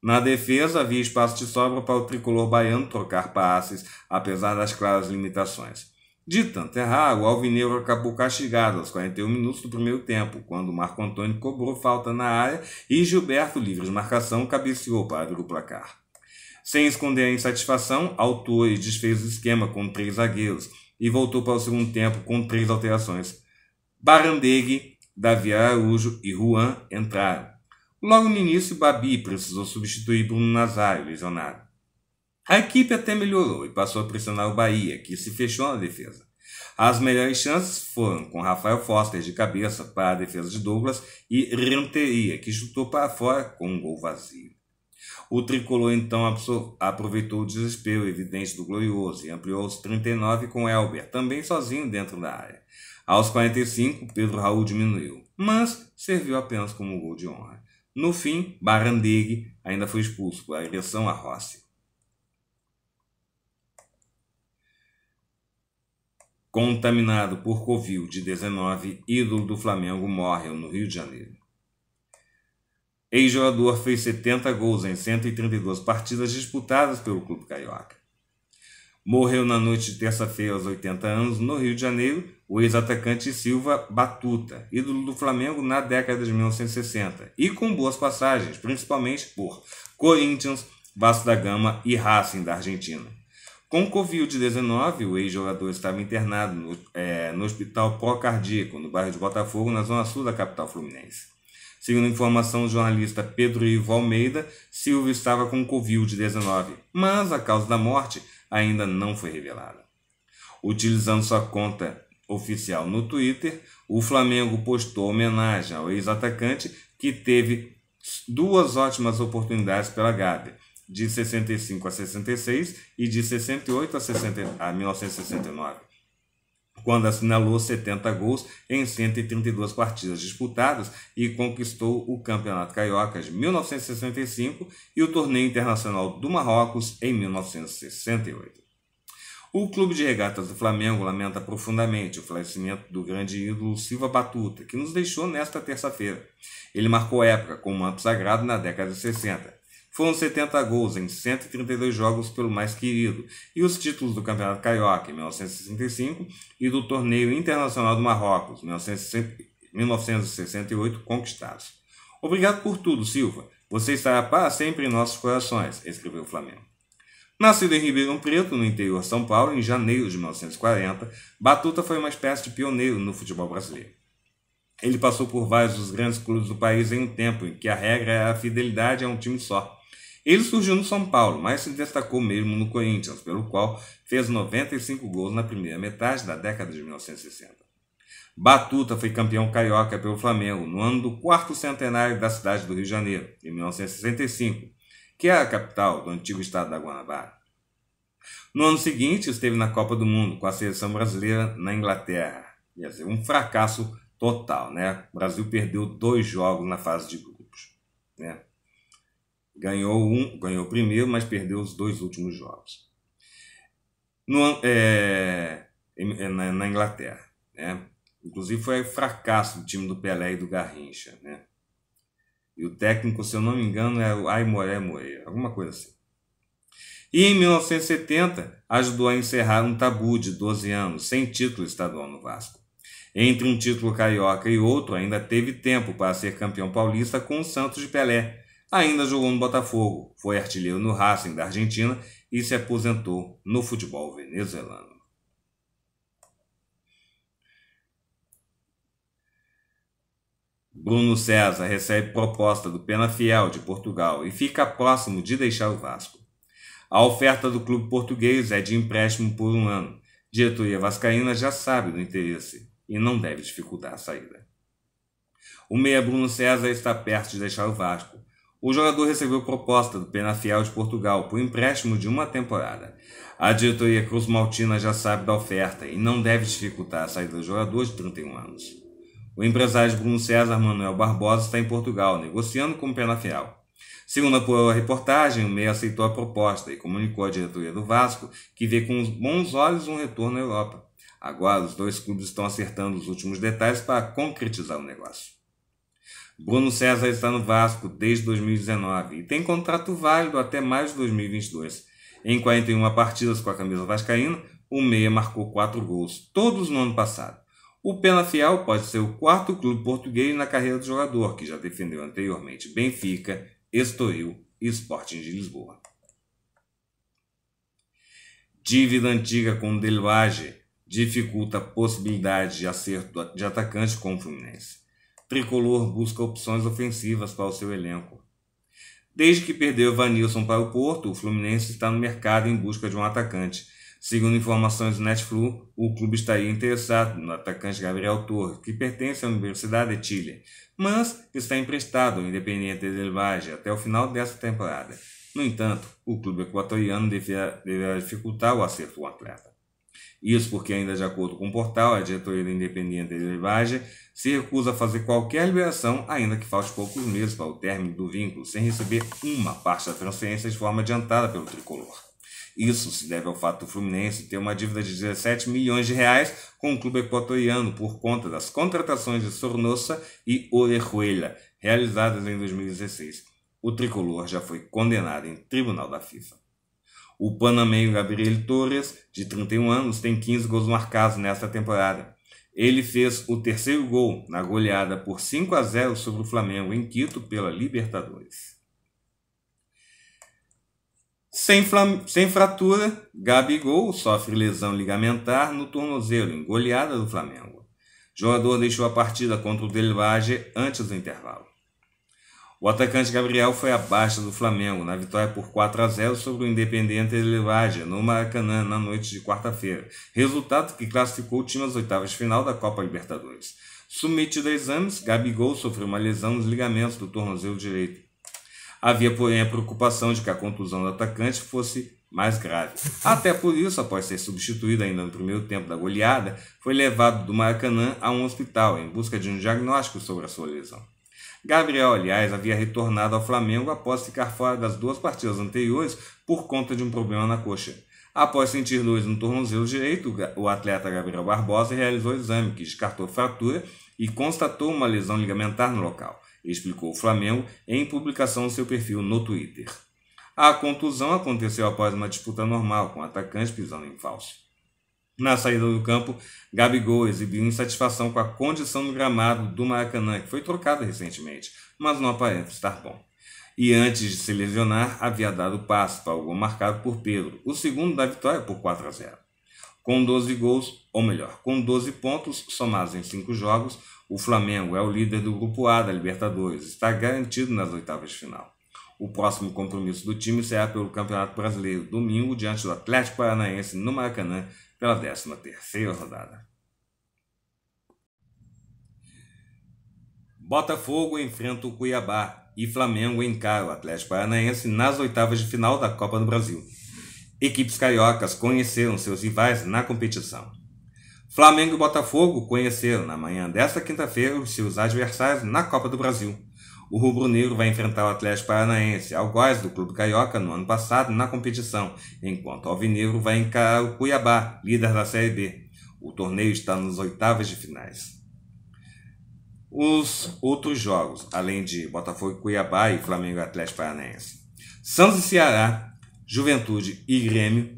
Na defesa, havia espaço de sobra para o tricolor baiano trocar passes, apesar das claras limitações. De tanto errar, o Alvinegro acabou castigado aos 41 minutos do primeiro tempo, quando Marco Antônio cobrou falta na área e Gilberto, livre de marcação, cabeceou para abrir o placar. Sem esconder a insatisfação, Autores desfez o esquema com três zagueiros e voltou para o segundo tempo com três alterações. Barandegui, Davi Araújo e Juan entraram. Logo no início, Babi precisou substituir Bruno Nazário, lesionado. A equipe até melhorou e passou a pressionar o Bahia, que se fechou na defesa. As melhores chances foram com Rafael Foster de cabeça para a defesa de Douglas e Renteria, que chutou para fora com um gol vazio. O tricolor então aproveitou o desespero evidente do Glorioso e ampliou os 39 com Elber, também sozinho dentro da área. Aos 45, Pedro Raul diminuiu, mas serviu apenas como gol de honra. No fim, Barandeg ainda foi expulso por agressão a Rossi. Contaminado por Covid-19, ídolo do Flamengo morreu no Rio de Janeiro. Ex-jogador fez 70 gols em 132 partidas disputadas pelo clube carioca. Morreu na noite de terça-feira aos 80 anos no Rio de Janeiro o ex-atacante Silva Batuta, ídolo do Flamengo na década de 1960, e com boas passagens, principalmente por Corinthians, Vasco da Gama e Racing da Argentina. Com Covid-19, o ex-jogador estava internado no, é, no Hospital Pó cardíaco no bairro de Botafogo, na zona sul da capital fluminense. Segundo informação do jornalista Pedro Ivo Almeida, Silva estava com Covid-19, mas a causa da morte ainda não foi revelada. Utilizando sua conta oficial no Twitter, o Flamengo postou homenagem ao ex-atacante que teve duas ótimas oportunidades pela Gávea, de 65 a 66 e de 68 a, 60, a 1969, quando assinalou 70 gols em 132 partidas disputadas e conquistou o Campeonato Carioca de 1965 e o Torneio Internacional do Marrocos em 1968. O Clube de Regatas do Flamengo lamenta profundamente o falecimento do grande ídolo Silva Batuta, que nos deixou nesta terça-feira. Ele marcou época com o manto sagrado na década de 60. Foram 70 gols em 132 jogos pelo mais querido e os títulos do Campeonato Carioca em 1965 e do Torneio Internacional do Marrocos em 1968 conquistados. Obrigado por tudo, Silva. Você estará para sempre em nossos corações, escreveu o Flamengo. Nascido em Ribeirão Preto, no interior de São Paulo, em janeiro de 1940, Batuta foi uma espécie de pioneiro no futebol brasileiro. Ele passou por vários dos grandes clubes do país em um tempo em que a regra era é a fidelidade a um time só. Ele surgiu no São Paulo, mas se destacou mesmo no Corinthians, pelo qual fez 95 gols na primeira metade da década de 1960. Batuta foi campeão carioca pelo Flamengo no ano do quarto centenário da cidade do Rio de Janeiro, em 1965, que é a capital do antigo estado da Guanabara. No ano seguinte, esteve na Copa do Mundo com a seleção brasileira na Inglaterra. Quer dizer, um fracasso total, né? O Brasil perdeu dois jogos na fase de grupos, né? Ganhou um, ganhou o primeiro, mas perdeu os dois últimos jogos. No, é, é, na, na Inglaterra, né? Inclusive foi o fracasso do time do Pelé e do Garrincha, né? E o técnico, se eu não me engano, é o Aimoré Moreira, alguma coisa assim. E em 1970, ajudou a encerrar um tabu de 12 anos, sem título estadual no Vasco. Entre um título carioca e outro, ainda teve tempo para ser campeão paulista com o Santos de Pelé. Ainda jogou no Botafogo, foi artilheiro no Racing da Argentina e se aposentou no futebol venezuelano. Bruno César recebe proposta do Penafiel de Portugal e fica próximo de deixar o Vasco. A oferta do clube português é de empréstimo por um ano. Diretoria Vascaína já sabe do interesse e não deve dificultar a saída. O meia Bruno César está perto de deixar o Vasco. O jogador recebeu proposta do Penafiel de Portugal por empréstimo de uma temporada. A diretoria Cruz Maltina já sabe da oferta e não deve dificultar a saída do jogador de 31 anos. O empresário Bruno César Manuel Barbosa está em Portugal, negociando com o Penafiel. Segundo a reportagem, o meia aceitou a proposta e comunicou à diretoria do Vasco que vê com bons olhos um retorno à Europa. Agora, os dois clubes estão acertando os últimos detalhes para concretizar o negócio. Bruno César está no Vasco desde 2019 e tem contrato válido até mais de 2022. Em 41 partidas com a camisa vascaína, o meia marcou 4 gols, todos no ano passado. O Penafiel pode ser o quarto clube português na carreira do jogador, que já defendeu anteriormente Benfica, Estoril e Sporting de Lisboa. Dívida antiga com Delvage dificulta a possibilidade de acerto de atacante com o Fluminense. Tricolor busca opções ofensivas para o seu elenco. Desde que perdeu Vanilson para o Porto, o Fluminense está no mercado em busca de um atacante Segundo informações do Netflu, o clube estaria interessado no atacante Gabriel Torres, que pertence à Universidade de Chile, mas está emprestado ao Independiente del Valle até o final desta temporada. No entanto, o clube equatoriano deverá, deverá dificultar o acerto do atleta. Isso porque, ainda de acordo com o portal, a diretoria do Independiente del Valle se recusa a fazer qualquer liberação, ainda que falte poucos meses para o término do vínculo, sem receber uma parte da transferência de forma adiantada pelo tricolor. Isso se deve ao fato do Fluminense ter uma dívida de 17 milhões de reais com o clube equatoriano por conta das contratações de Sornosa e Orejuela, realizadas em 2016. O tricolor já foi condenado em tribunal da FIFA. O panameio Gabriel Torres, de 31 anos, tem 15 gols marcados nesta temporada. Ele fez o terceiro gol na goleada por 5 a 0 sobre o Flamengo em Quito pela Libertadores. Sem, Sem fratura, Gabigol sofre lesão ligamentar no tornozelo, em goleada do Flamengo. jogador deixou a partida contra o Delvage antes do intervalo. O atacante Gabriel foi abaixo baixa do Flamengo na vitória por 4 a 0 sobre o Independente Delvage no Maracanã na noite de quarta-feira, resultado que classificou o time às oitavas de final da Copa Libertadores. Submetido a exames, Gabigol sofreu uma lesão nos ligamentos do tornozelo direito Havia, porém, a preocupação de que a contusão do atacante fosse mais grave. Até por isso, após ser substituído ainda no primeiro tempo da goleada, foi levado do Maracanã a um hospital em busca de um diagnóstico sobre a sua lesão. Gabriel, aliás, havia retornado ao Flamengo após ficar fora das duas partidas anteriores por conta de um problema na coxa. Após sentir dores no tornozelo direito, o atleta Gabriel Barbosa realizou o exame, que descartou fratura e constatou uma lesão ligamentar no local explicou o Flamengo em publicação no seu perfil no Twitter. A contusão aconteceu após uma disputa normal, com o atacante pisando em falso. Na saída do campo, Gabigol exibiu insatisfação com a condição do gramado do Maracanã, que foi trocado recentemente, mas não aparenta estar bom. E antes de se lesionar, havia dado passe para o gol marcado por Pedro, o segundo da vitória por 4 a 0. Com 12 gols, ou melhor, com 12 pontos somados em 5 jogos, o Flamengo é o líder do grupo A da Libertadores, está garantido nas oitavas de final. O próximo compromisso do time será pelo Campeonato Brasileiro, domingo, diante do Atlético Paranaense no Maracanã, pela 13ª rodada. Botafogo enfrenta o Cuiabá e Flamengo encara o Atlético Paranaense nas oitavas de final da Copa do Brasil. Equipes cariocas conheceram seus rivais na competição. Flamengo e Botafogo conheceram na manhã desta quinta-feira os seus adversários na Copa do Brasil. O rubro-negro vai enfrentar o Atlético Paranaense, algoz do Clube Carioca no ano passado na competição, enquanto o Alvinegro vai encarar o Cuiabá, líder da Série B. O torneio está nas oitavas de finais. Os outros jogos, além de Botafogo e Cuiabá e Flamengo e Atlético Paranaense. Santos e Ceará, Juventude e Grêmio,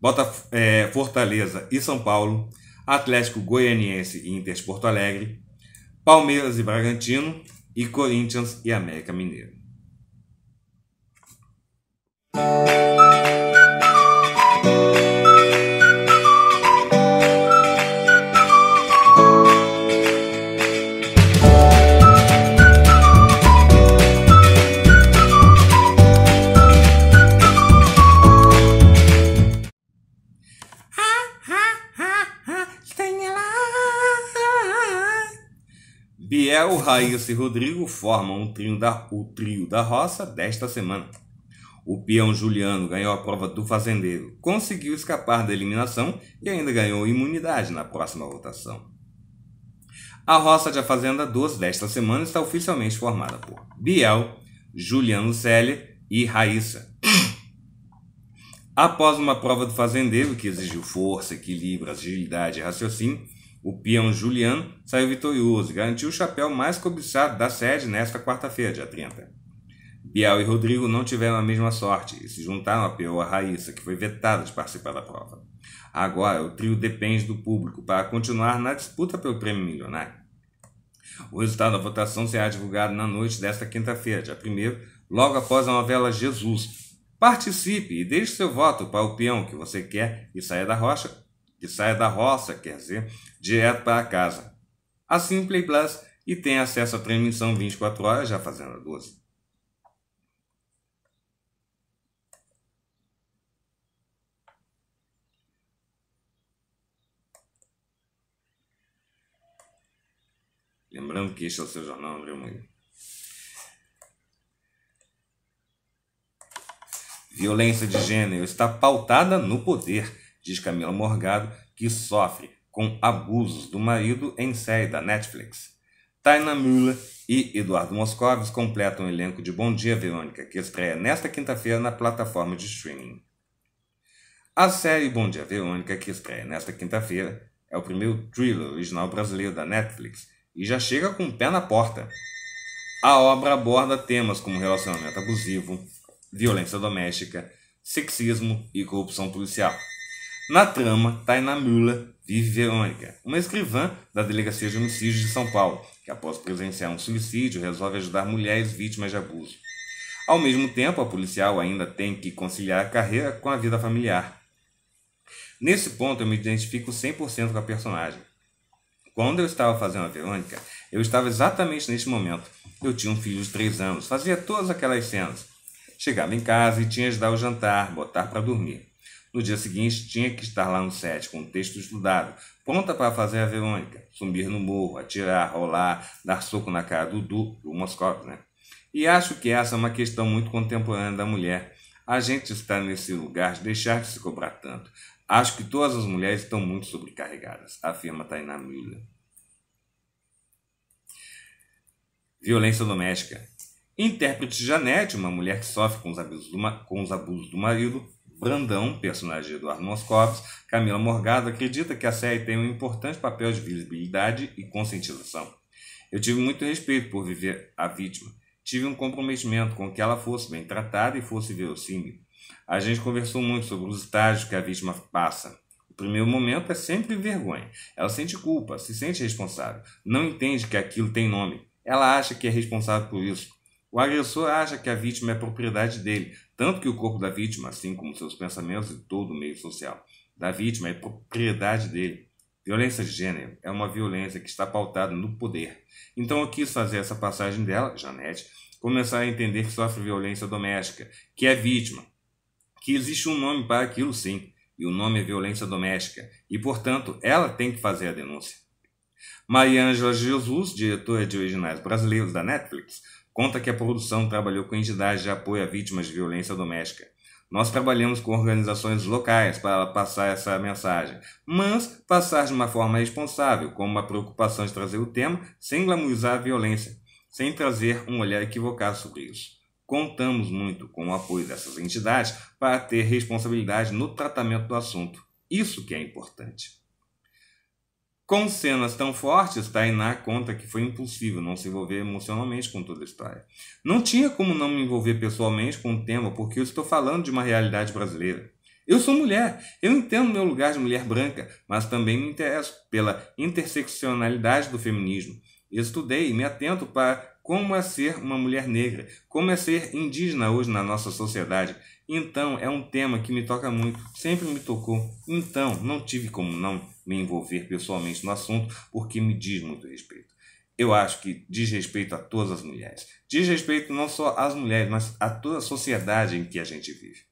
Botaf é, eh, Fortaleza e São Paulo, Atlético Goianiense e Inter de Porto Alegre, Palmeiras e Bragantino e Corinthians e América Mineiro. El é Raíssa e Rodrigo formam o trio da, o trio da roça desta semana. O peão Juliano ganhou a prova do fazendeiro, conseguiu escapar da eliminação e ainda ganhou imunidade na próxima votação. A roça de A Fazenda 12 desta semana está oficialmente formada por Biel, Juliano Selle e Raíssa. Após uma prova do fazendeiro que exigiu força, equilíbrio, agilidade e raciocínio, o peão Juliano saiu vitorioso e garantiu o chapéu mais cobiçado da sede nesta quarta-feira, dia 30. Bial e Rodrigo não tiveram a mesma sorte e se juntaram à peoa Raíssa, que foi vetada de participar da prova. Agora, o trio depende do público para continuar na disputa pelo prêmio milionário. O resultado da votação será divulgado na noite desta quinta-feira, dia 1 logo após a novela Jesus. Participe e deixe seu voto para o peão que você quer e saia da rocha que sai da roça, quer dizer, direto para casa. Assim, Play Plus e tem acesso à transmissão 24 horas, já fazendo 12. Lembrando que este é o seu jornal André Moinho. Violência de gênero está pautada no poder diz Camila Morgado, que sofre com abusos do marido em série da Netflix. Taina Müller e Eduardo Moscovis completam o elenco de Bom Dia Verônica, que estreia nesta quinta-feira na plataforma de streaming. A série Bom Dia Verônica, que estreia nesta quinta-feira, é o primeiro thriller original brasileiro da Netflix e já chega com o pé na porta. A obra aborda temas como relacionamento abusivo, violência doméstica, sexismo e corrupção policial. Na trama, Tainá Müller vive Verônica, uma escrivã da Delegacia de Homicídios de São Paulo, que após presenciar um suicídio resolve ajudar mulheres vítimas de abuso. Ao mesmo tempo, a policial ainda tem que conciliar a carreira com a vida familiar. Nesse ponto, eu me identifico 100% com a personagem. Quando eu estava fazendo a Verônica, eu estava exatamente nesse momento. Eu tinha um filho de 3 anos, fazia todas aquelas cenas. Chegava em casa e tinha de dar o jantar, botar para dormir. No dia seguinte, tinha que estar lá no set com o texto estudado, pronta para fazer a Verônica, sumir no morro, atirar, rolar, dar soco na cara do Du, do Moscov, né? E acho que essa é uma questão muito contemporânea da mulher. A gente está nesse lugar de deixar de se cobrar tanto. Acho que todas as mulheres estão muito sobrecarregadas, afirma Tainá Müller. Violência doméstica. Intérprete Janete, uma mulher que sofre com os abusos do, com os abusos do marido, Brandão, personagem de Eduardo Moscovis, Camila Morgado, acredita que a série tem um importante papel de visibilidade e conscientização. Eu tive muito respeito por viver a vítima. Tive um comprometimento com que ela fosse bem tratada e fosse verossímil. A gente conversou muito sobre os estágios que a vítima passa. O primeiro momento é sempre vergonha. Ela sente culpa, se sente responsável, não entende que aquilo tem nome. Ela acha que é responsável por isso. O agressor acha que a vítima é propriedade dele, tanto que o corpo da vítima, assim como seus pensamentos e todo o meio social da vítima, é propriedade dele. Violência de gênero é uma violência que está pautada no poder. Então eu quis fazer essa passagem dela, Janete, começar a entender que sofre violência doméstica, que é vítima, que existe um nome para aquilo sim, e o nome é violência doméstica, e portanto ela tem que fazer a denúncia. Maria Ângela Jesus, diretora de originais brasileiros da Netflix, Conta que a produção trabalhou com entidades de apoio a vítimas de violência doméstica. Nós trabalhamos com organizações locais para passar essa mensagem, mas passar de uma forma responsável, com uma preocupação de trazer o tema sem glamorizar a violência, sem trazer um olhar equivocado sobre isso. Contamos muito com o apoio dessas entidades para ter responsabilidade no tratamento do assunto. Isso que é importante. Com cenas tão fortes, Tainá conta que foi impossível não se envolver emocionalmente com toda a história. Não tinha como não me envolver pessoalmente com o tema, porque eu estou falando de uma realidade brasileira. Eu sou mulher, eu entendo meu lugar de mulher branca, mas também me interesso pela interseccionalidade do feminismo. Estudei e me atento para como é ser uma mulher negra, como é ser indígena hoje na nossa sociedade. Então, é um tema que me toca muito, sempre me tocou. Então, não tive como não me envolver pessoalmente no assunto, porque me diz muito respeito. Eu acho que diz respeito a todas as mulheres. Diz respeito não só às mulheres, mas a toda a sociedade em que a gente vive.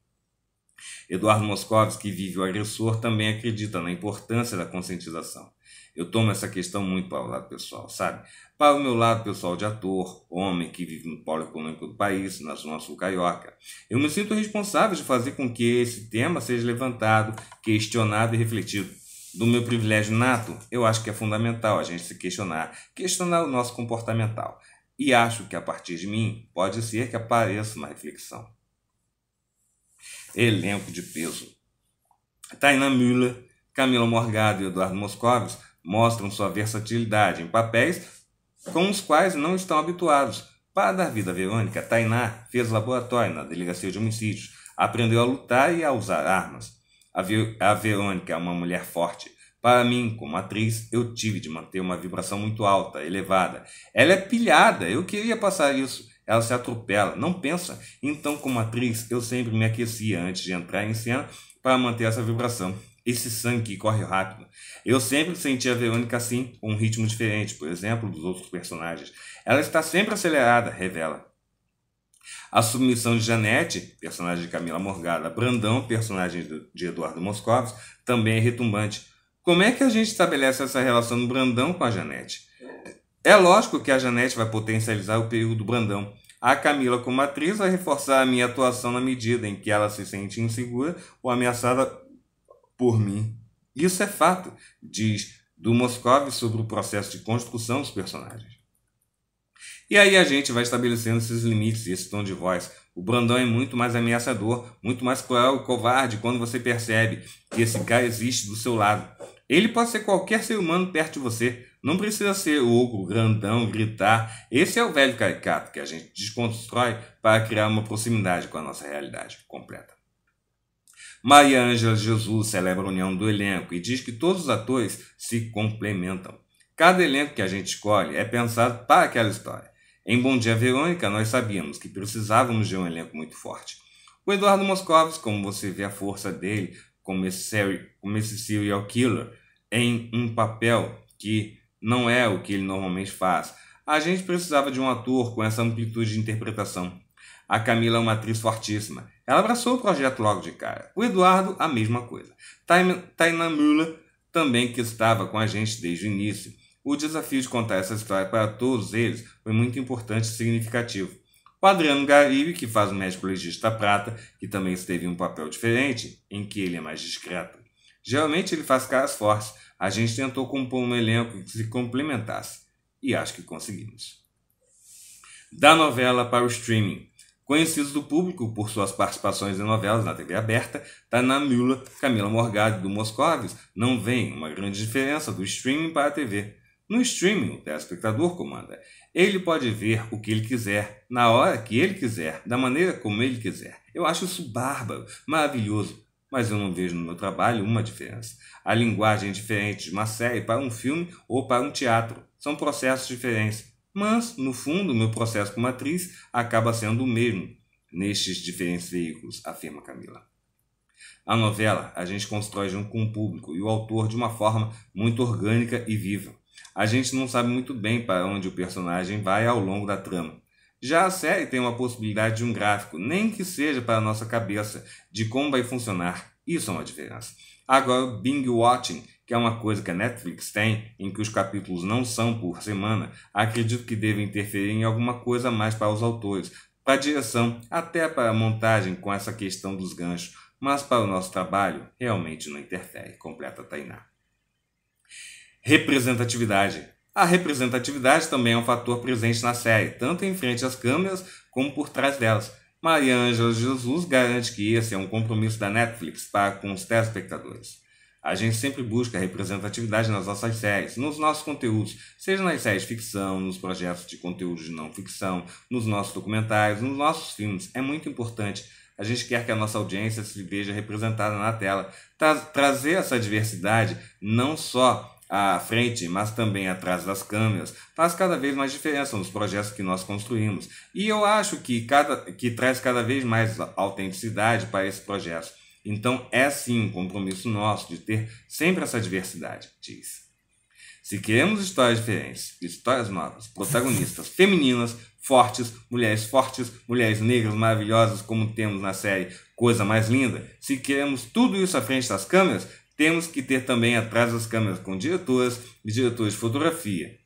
Eduardo Moscovitz, que vive o agressor, também acredita na importância da conscientização. Eu tomo essa questão muito para o lado pessoal, sabe? Para o meu lado pessoal de ator, homem que vive no polo econômico do país, na zona sul carioca, eu me sinto responsável de fazer com que esse tema seja levantado, questionado e refletido do meu privilégio nato, eu acho que é fundamental a gente se questionar, questionar o nosso comportamental. E acho que a partir de mim pode ser que apareça uma reflexão. Elenco de peso. Tainá Müller, Camila Morgado e Eduardo Moscovis mostram sua versatilidade em papéis com os quais não estão habituados. Para dar vida a Verônica, Tainá fez laboratório na delegacia de homicídios, aprendeu a lutar e a usar armas. A, Verônica é uma mulher forte. Para mim, como atriz, eu tive de manter uma vibração muito alta, elevada. Ela é pilhada, eu queria passar isso. Ela se atropela, não pensa. Então, como atriz, eu sempre me aquecia antes de entrar em cena para manter essa vibração. Esse sangue que corre rápido. Eu sempre sentia a Verônica assim, com um ritmo diferente, por exemplo, dos outros personagens. Ela está sempre acelerada, revela. A submissão de Janete, personagem de Camila Morgada, Brandão, personagem de Eduardo Moscovitz, também é retumbante. Como é que a gente estabelece essa relação do Brandão com a Janete? É lógico que a Janete vai potencializar o perigo do Brandão. A Camila, como atriz, vai reforçar a minha atuação na medida em que ela se sente insegura ou ameaçada por mim. Isso é fato, diz do Moscov sobre o processo de construção dos personagens. E aí a gente vai estabelecendo esses limites, esse tom de voz. O Brandão é muito mais ameaçador, muito mais cruel e covarde quando você percebe que esse cara existe do seu lado. Ele pode ser qualquer ser humano perto de você. Não precisa ser ogro, grandão, gritar. Esse é o velho caricato que a gente desconstrói para criar uma proximidade com a nossa realidade completa. Maria Ângela Jesus celebra a união do elenco e diz que todos os atores se complementam. Cada elenco que a gente escolhe é pensado para aquela história. Em Bom Dia Verônica, nós sabíamos que precisávamos de um elenco muito forte. O Eduardo Moscovitz, como você vê a força dele como esse, serial, como esse serial killer, em um papel que não é o que ele normalmente faz. A gente precisava de um ator com essa amplitude de interpretação. A Camila é uma atriz fortíssima. Ela abraçou o projeto logo de cara. O Eduardo, a mesma coisa. Taina Müller, também que estava com a gente desde o início. O desafio de contar essa história para todos eles foi muito importante e significativo. O Adriano Garibe, que faz o médico legista prata, que também esteve em um papel diferente, em que ele é mais discreto. Geralmente ele faz caras fortes. A gente tentou compor um elenco que se complementasse. E acho que conseguimos. Da novela para o streaming. Conhecidos do público por suas participações em novelas na TV aberta, Tana Mula, Camila Morgado e do Moscovis não veem uma grande diferença do streaming para a TV. No streaming, o telespectador comanda. Ele pode ver o que ele quiser, na hora que ele quiser, da maneira como ele quiser. Eu acho isso bárbaro, maravilhoso, mas eu não vejo no meu trabalho uma diferença. A linguagem é diferente de uma série para um filme ou para um teatro. São processos diferentes, mas, no fundo, meu processo como atriz acaba sendo o mesmo nestes diferentes veículos, afirma Camila. A novela a gente constrói junto com o público e o autor de uma forma muito orgânica e viva. A gente não sabe muito bem para onde o personagem vai ao longo da trama. Já a série tem uma possibilidade de um gráfico, nem que seja para a nossa cabeça, de como vai funcionar. Isso é uma diferença. Agora, o Bing Watching, que é uma coisa que a Netflix tem, em que os capítulos não são por semana, acredito que deve interferir em alguma coisa mais para os autores, para a direção, até para a montagem com essa questão dos ganchos, mas para o nosso trabalho realmente não interfere, completa Tainá. Representatividade. A representatividade também é um fator presente na série, tanto em frente às câmeras como por trás delas. Maria Ângela Jesus garante que esse é um compromisso da Netflix para com os telespectadores. A gente sempre busca representatividade nas nossas séries, nos nossos conteúdos, seja nas séries de ficção, nos projetos de conteúdo de não ficção, nos nossos documentários, nos nossos filmes. É muito importante. A gente quer que a nossa audiência se veja representada na tela. Tra trazer essa diversidade não só à frente, mas também atrás das câmeras, faz cada vez mais diferença nos projetos que nós construímos. E eu acho que, cada, que traz cada vez mais autenticidade para esse projeto. Então é sim um compromisso nosso de ter sempre essa diversidade, diz. Se queremos histórias diferentes, histórias novas, protagonistas femininas, fortes, mulheres fortes, mulheres negras maravilhosas, como temos na série Coisa Mais Linda, se queremos tudo isso à frente das câmeras, temos que ter também atrás das câmeras com diretores, e diretores de fotografia.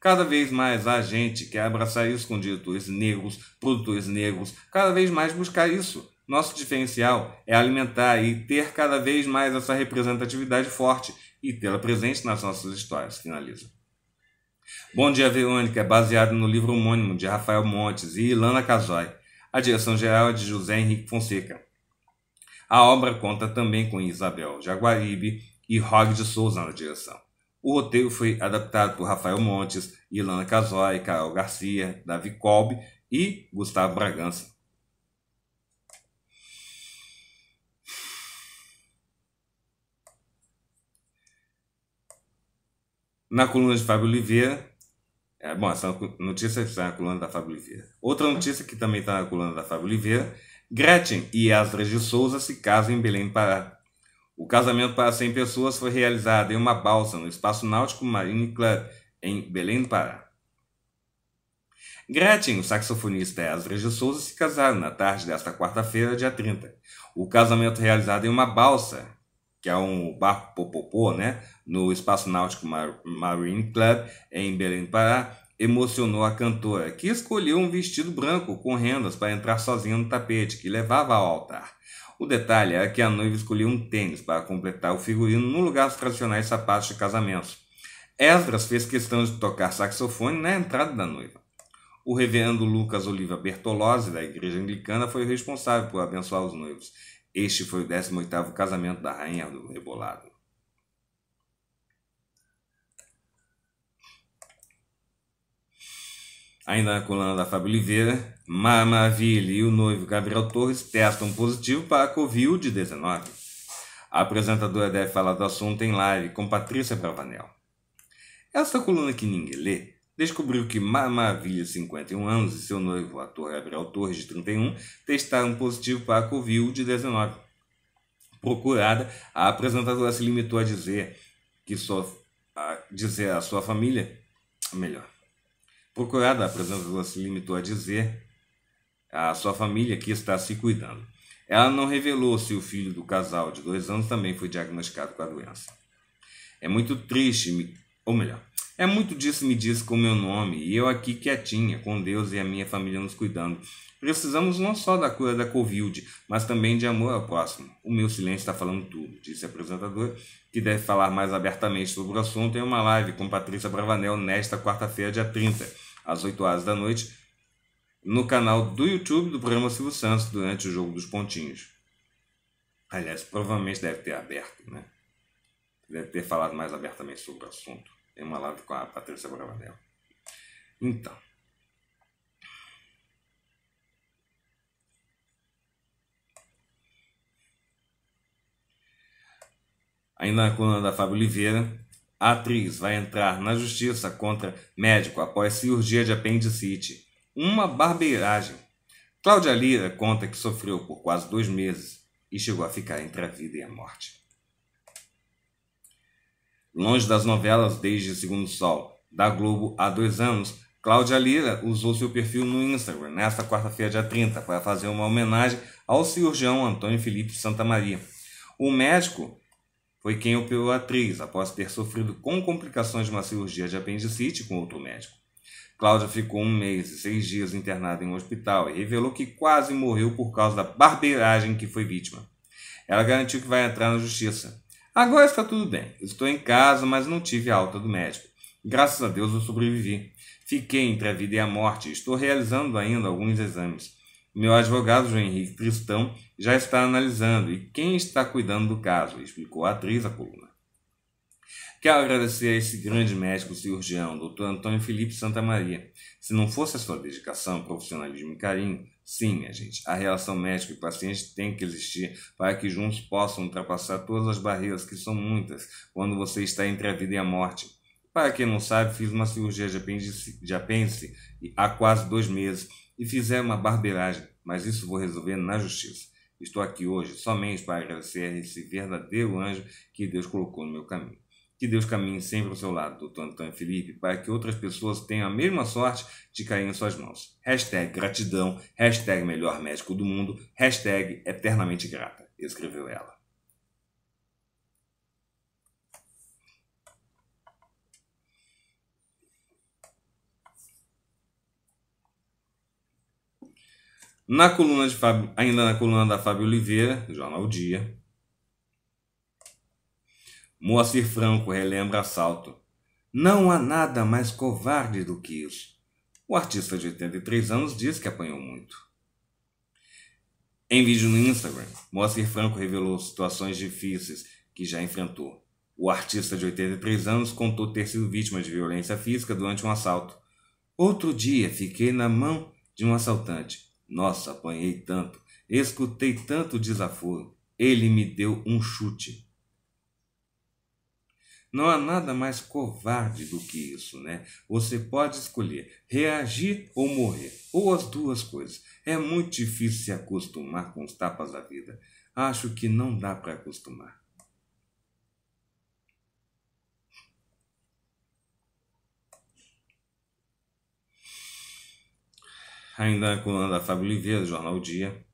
Cada vez mais há gente que abraçar isso com diretores negros, produtores negros, cada vez mais buscar isso. Nosso diferencial é alimentar e ter cada vez mais essa representatividade forte e tê-la presente nas nossas histórias. Finaliza. Bom Dia Verônica é baseado no livro homônimo de Rafael Montes e Ilana Casoy. A direção geral é de José Henrique Fonseca. A obra conta também com Isabel Jaguaribe e Rog de Souza na direção. O roteiro foi adaptado por Rafael Montes, Ilana Casoy, Carol Garcia, Davi Kolbe e Gustavo Bragança. Na coluna de Fábio Oliveira, é, bom, essa notícia está na coluna da Fábio Oliveira. Outra notícia que também está na coluna da Fábio Oliveira Gretchen e Esdras de Souza se casam em Belém do Pará. O casamento para 100 pessoas foi realizado em uma balsa no Espaço Náutico Marine Club, em Belém do Pará. Gretchen, o saxofonista Esdras de Souza se casaram na tarde desta quarta-feira, dia 30. O casamento realizado em uma balsa, que é um barco popopô, né, no Espaço Náutico Marine Club, em Belém do Pará, emocionou a cantora, que escolheu um vestido branco com rendas para entrar sozinha no tapete que levava ao altar. O detalhe era é que a noiva escolheu um tênis para completar o figurino no lugar dos tradicionais sapatos de casamento. Esdras fez questão de tocar saxofone na entrada da noiva. O reverendo Lucas Oliva Bertolozzi, da Igreja Anglicana, foi o responsável por abençoar os noivos. Este foi o 18º casamento da Rainha do Rebolado. Ainda na coluna da Fábio Oliveira, Maravilha e o noivo Gabriel Torres testam positivo para a Covid-19. A apresentadora deve falar do assunto em live com Patrícia Bravanel. Esta coluna que ninguém lê descobriu que Maravilha, 51 anos, e seu noivo, ator Gabriel Torres, de 31, testaram positivo para a Covid-19. Procurada, a apresentadora se limitou a dizer que só a dizer à sua família, melhor, Procurada, a apresentadora se limitou a dizer a sua família que está se cuidando. Ela não revelou se o filho do casal de dois anos também foi diagnosticado com a doença. É muito triste, ou melhor, é muito disso me disse com meu nome e eu aqui quietinha, com Deus e a minha família nos cuidando. Precisamos não só da cura da Covid, mas também de amor ao próximo. O meu silêncio está falando tudo, disse a apresentadora, que deve falar mais abertamente sobre o assunto em uma live com Patrícia Bravanel nesta quarta-feira, dia 30 às 8 horas da noite, no canal do YouTube do programa Silvio Santos, durante o Jogo dos Pontinhos. Aliás, provavelmente deve ter aberto, né? Deve ter falado mais abertamente sobre o assunto. Tem uma live com a Patrícia Bravadel. Então. Ainda na coluna da Fábio Oliveira, a atriz vai entrar na justiça contra médico após cirurgia de apendicite. Uma barbeiragem. Cláudia Lira conta que sofreu por quase dois meses e chegou a ficar entre a vida e a morte. Longe das novelas desde Segundo Sol, da Globo há dois anos, Cláudia Lira usou seu perfil no Instagram nesta quarta-feira, dia 30, para fazer uma homenagem ao cirurgião Antônio Felipe Santa Maria. O médico foi quem operou a atriz após ter sofrido com complicações de uma cirurgia de apendicite com outro médico. Cláudia ficou um mês e seis dias internada em um hospital e revelou que quase morreu por causa da barbeiragem que foi vítima. Ela garantiu que vai entrar na justiça. Agora está tudo bem. Estou em casa, mas não tive alta do médico. Graças a Deus eu sobrevivi. Fiquei entre a vida e a morte. Estou realizando ainda alguns exames. Meu advogado, João Henrique Tristão, já está analisando e quem está cuidando do caso, explicou a atriz à coluna. Quero agradecer a esse grande médico cirurgião, Dr. Antônio Felipe Santa Maria. Se não fosse a sua dedicação, profissionalismo e carinho, sim, minha gente, a relação médico e paciente tem que existir para que juntos possam ultrapassar todas as barreiras que são muitas quando você está entre a vida e a morte. Para quem não sabe, fiz uma cirurgia de apêndice, de apêndice há quase dois meses e fizeram uma barbeiragem, mas isso vou resolver na justiça. Estou aqui hoje somente para agradecer esse verdadeiro anjo que Deus colocou no meu caminho. Que Deus caminhe sempre ao seu lado, doutor Antônio Felipe, para que outras pessoas tenham a mesma sorte de cair em suas mãos. Hashtag gratidão, hashtag melhor médico do mundo, hashtag eternamente grata, escreveu ela. Na coluna de Fábio, ainda na coluna da Fábio Oliveira, Jornal Dia. Moacir Franco relembra assalto. Não há nada mais covarde do que isso. O artista de 83 anos diz que apanhou muito. Em vídeo no Instagram, Moacir Franco revelou situações difíceis que já enfrentou. O artista de 83 anos contou ter sido vítima de violência física durante um assalto. Outro dia fiquei na mão de um assaltante. Nossa, apanhei tanto, escutei tanto desaforo. Ele me deu um chute. Não há nada mais covarde do que isso, né? Você pode escolher reagir ou morrer, ou as duas coisas. É muito difícil se acostumar com os tapas da vida. Acho que não dá para acostumar. ainda na coluna da Fábio Oliveira, do Jornal o Dia.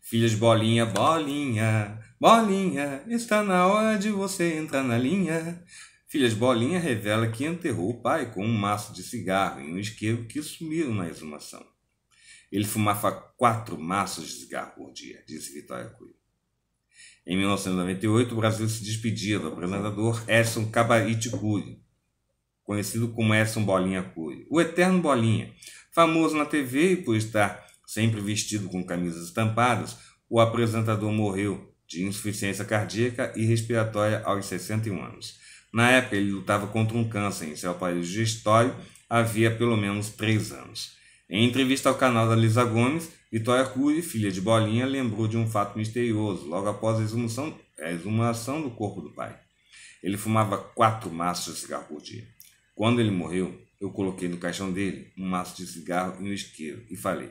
Filhas Bolinha, Bolinha, Bolinha, está na hora de você entrar na linha. Filhas Bolinha revela que enterrou o pai com um maço de cigarro e um isqueiro que sumiram na exumação. Ele fumava quatro maços de cigarro por dia, disse Vitória Cunha. Em 1998, o Brasil se despedia do apresentador Edson Cabarite Cury, conhecido como Edson Bolinha Cury, o eterno Bolinha, Famoso na TV e por estar sempre vestido com camisas estampadas, o apresentador morreu de insuficiência cardíaca e respiratória aos 61 anos. Na época, ele lutava contra um câncer em seu aparelho digestório havia pelo menos três anos. Em entrevista ao canal da Lisa Gomes, Vitória Cury, filha de Bolinha, lembrou de um fato misterioso logo após a exumação, a exumação do corpo do pai. Ele fumava quatro maços de cigarro por dia. Quando ele morreu, eu coloquei no caixão dele um maço de cigarro e um isqueiro e falei: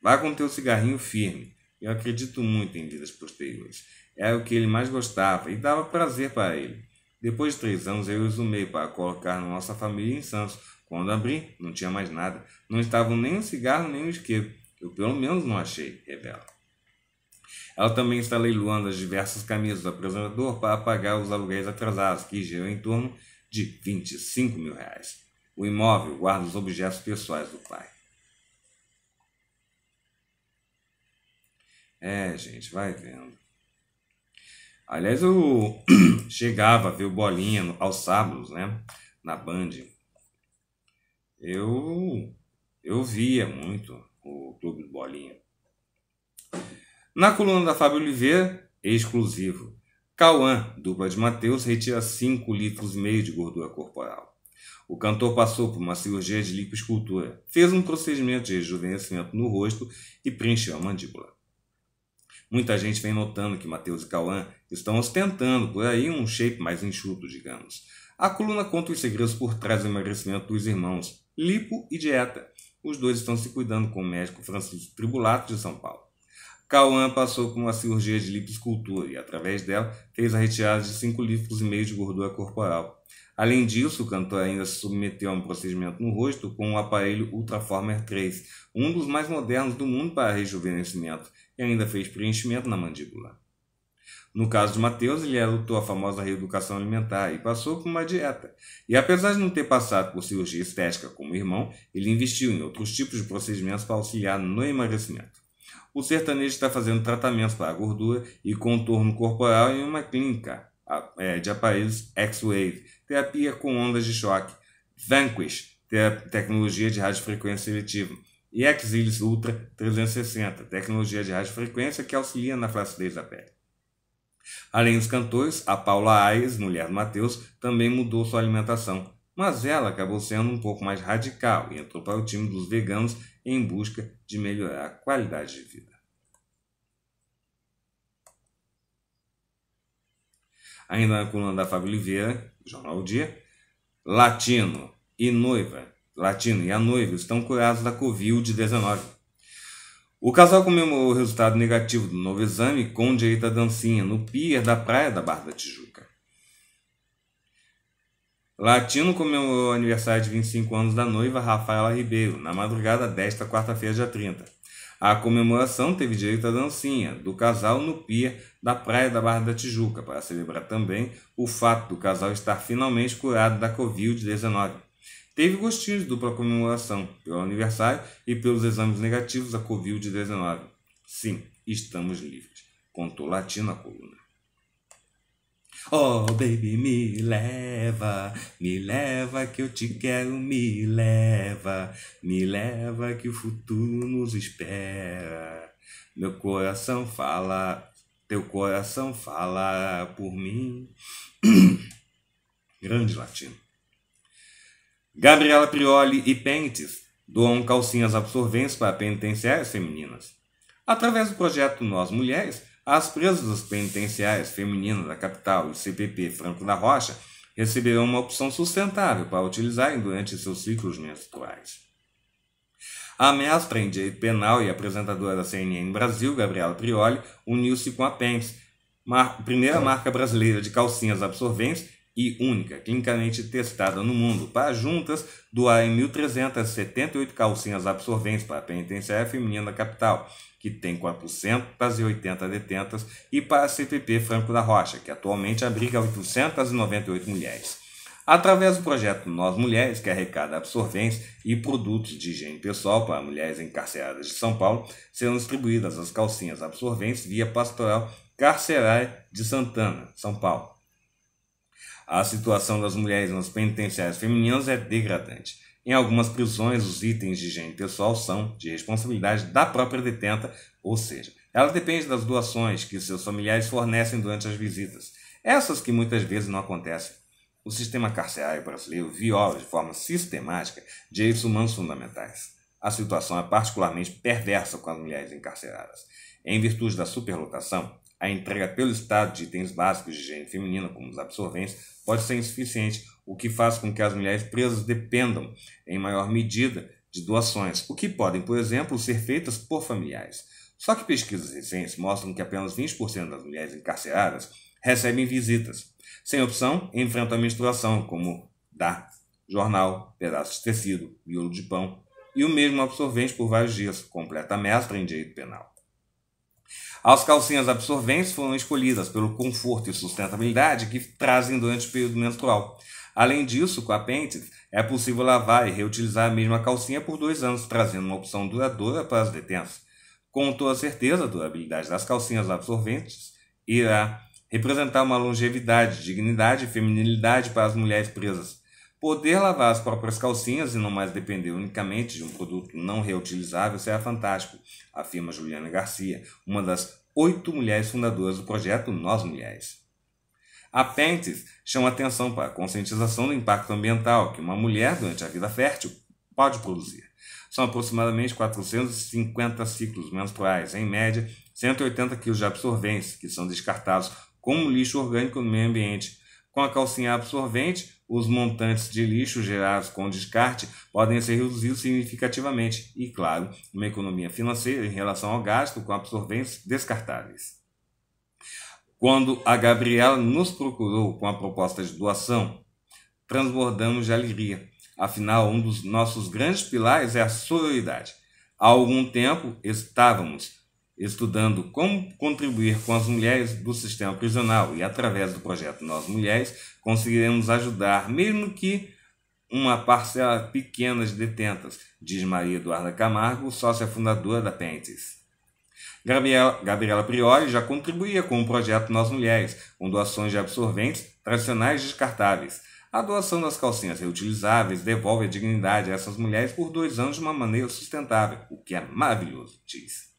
Vá com teu cigarrinho firme. Eu acredito muito em vidas posteriores. Era é o que ele mais gostava e dava prazer para ele. Depois de três anos, eu exumei para colocar nossa família em Santos. Quando abri, não tinha mais nada. Não estavam nem um cigarro, nem um isqueiro. Eu pelo menos não achei, revela. Ela também está leiloando as diversas camisas do apresentador para pagar os aluguéis atrasados, que geram em torno de 25 mil reais. O imóvel guarda os objetos pessoais do pai. É, gente, vai vendo. Aliás, eu (clears throat) chegava a ver o Bolinha aos sábados, né? Na Band. Eu, eu via muito o Clube do Bolinha. Na coluna da Fábio Oliveira, exclusivo. Cauã, dupla de Mateus, retira 5 litros e meio de gordura corporal. O cantor passou por uma cirurgia de lipoescultura, fez um procedimento de rejuvenescimento no rosto e preencheu a mandíbula. Muita gente vem notando que Matheus e Cauã estão ostentando por aí um shape mais enxuto, digamos. A coluna conta os segredos por trás do emagrecimento dos irmãos, lipo e dieta. Os dois estão se cuidando com o médico Francisco Tribulato de São Paulo. Cauã passou por uma cirurgia de lipoescultura e, através dela, fez a retirada de 5 litros e meio de gordura corporal. Além disso, o cantor ainda se submeteu a um procedimento no rosto com o aparelho Ultraformer 3, um dos mais modernos do mundo para rejuvenescimento, e ainda fez preenchimento na mandíbula. No caso de Mateus, ele adotou a famosa reeducação alimentar e passou por uma dieta. E apesar de não ter passado por cirurgia estética como irmão, ele investiu em outros tipos de procedimentos para auxiliar no emagrecimento. O sertanejo está fazendo tratamentos para a gordura e contorno corporal em uma clínica é, de aparelhos X-Wave terapia com ondas de choque, Vanquish, tecnologia de radiofrequência seletiva, e Exilis Ultra 360, tecnologia de radiofrequência que auxilia na flacidez da pele. Além dos cantores, a Paula Ayres, mulher do Matheus, também mudou sua alimentação, mas ela acabou sendo um pouco mais radical e entrou para o time dos veganos em busca de melhorar a qualidade de vida. Ainda na coluna da Fábio Oliveira, jornal O Dia, latino e noiva, latino e a noiva estão curados da Covid-19. O casal comemorou o resultado negativo do novo exame com direito à dancinha no pier da praia da Barra da Tijuca. Latino comemorou o aniversário de 25 anos da noiva Rafaela Ribeiro, na madrugada desta quarta-feira, dia 30. A comemoração teve direito à dancinha do casal no pier da praia da Barra da Tijuca, para celebrar também o fato do casal estar finalmente curado da Covid-19. Teve gostinho de dupla comemoração pelo aniversário e pelos exames negativos da Covid-19. Sim, estamos livres, contou latina coluna. Oh, baby, me leva, me leva que eu te quero, me leva, me leva que o futuro nos espera. Meu coração fala, teu coração fala por mim. (clears throat) Grande latino. Gabriela Prioli e Pentes doam calcinhas absorventes para penitenciárias femininas. Através do projeto Nós Mulheres, as presas dos penitenciários femininas da capital e o CPP Franco da Rocha receberão uma opção sustentável para utilizarem durante seus ciclos menstruais. A mestra em direito penal e apresentadora da CNN Brasil, Gabriela Prioli, uniu-se com a PENS, mar primeira marca brasileira de calcinhas absorventes e única, clinicamente testada no mundo, para juntas doarem 1.378 calcinhas absorventes para a penitenciária feminina da capital, que tem 480 detentas, e para a CPP Franco da Rocha, que atualmente abriga 898 mulheres. Através do projeto Nós Mulheres, que arrecada absorventes e produtos de higiene pessoal para mulheres encarceradas de São Paulo, serão distribuídas as calcinhas absorventes via Pastoral Carcerária de Santana, São Paulo. A situação das mulheres nas penitenciárias femininas é degradante. Em algumas prisões, os itens de higiene pessoal são de responsabilidade da própria detenta, ou seja, ela depende das doações que seus familiares fornecem durante as visitas, essas que muitas vezes não acontecem. O sistema carcerário brasileiro viola de forma sistemática direitos humanos fundamentais. A situação é particularmente perversa com as mulheres encarceradas. Em virtude da superlotação, a entrega pelo Estado de itens básicos de higiene feminina, como os absorventes, pode ser insuficiente o que faz com que as mulheres presas dependam, em maior medida, de doações, o que podem, por exemplo, ser feitas por familiares. Só que pesquisas recentes mostram que apenas 20% das mulheres encarceradas recebem visitas. Sem opção, enfrentam a menstruação, como dar jornal, pedaços de tecido, miolo de pão e o mesmo absorvente por vários dias, completa mestra em direito penal. As calcinhas absorventes foram escolhidas pelo conforto e sustentabilidade que trazem durante o período menstrual. Além disso, com a Pente, é possível lavar e reutilizar a mesma calcinha por dois anos, trazendo uma opção duradoura para as detentos. Com toda certeza, a durabilidade das calcinhas absorventes irá representar uma longevidade, dignidade e feminilidade para as mulheres presas. Poder lavar as próprias calcinhas e não mais depender unicamente de um produto não reutilizável será fantástico, afirma Juliana Garcia, uma das oito mulheres fundadoras do projeto Nós Mulheres. A Pentes chama atenção para a conscientização do impacto ambiental que uma mulher durante a vida fértil pode produzir. São aproximadamente 450 ciclos menstruais, em média 180 kg de absorventes, que são descartados como lixo orgânico no meio ambiente. Com a calcinha absorvente, os montantes de lixo gerados com descarte podem ser reduzidos significativamente e, claro, uma economia financeira em relação ao gasto com absorventes descartáveis. Quando a Gabriela nos procurou com a proposta de doação, transbordamos de alegria. Afinal, um dos nossos grandes pilares é a sororidade. Há algum tempo estávamos estudando como contribuir com as mulheres do sistema prisional e, através do projeto Nós Mulheres, conseguiremos ajudar, mesmo que uma parcela pequena de detentas, diz Maria Eduarda Camargo, sócia fundadora da Pentes. Gabriela, Gabriela Priori já contribuía com o projeto Nós Mulheres, com doações de absorventes tradicionais descartáveis. A doação das calcinhas reutilizáveis devolve a dignidade a essas mulheres por dois anos de uma maneira sustentável, o que é maravilhoso, diz.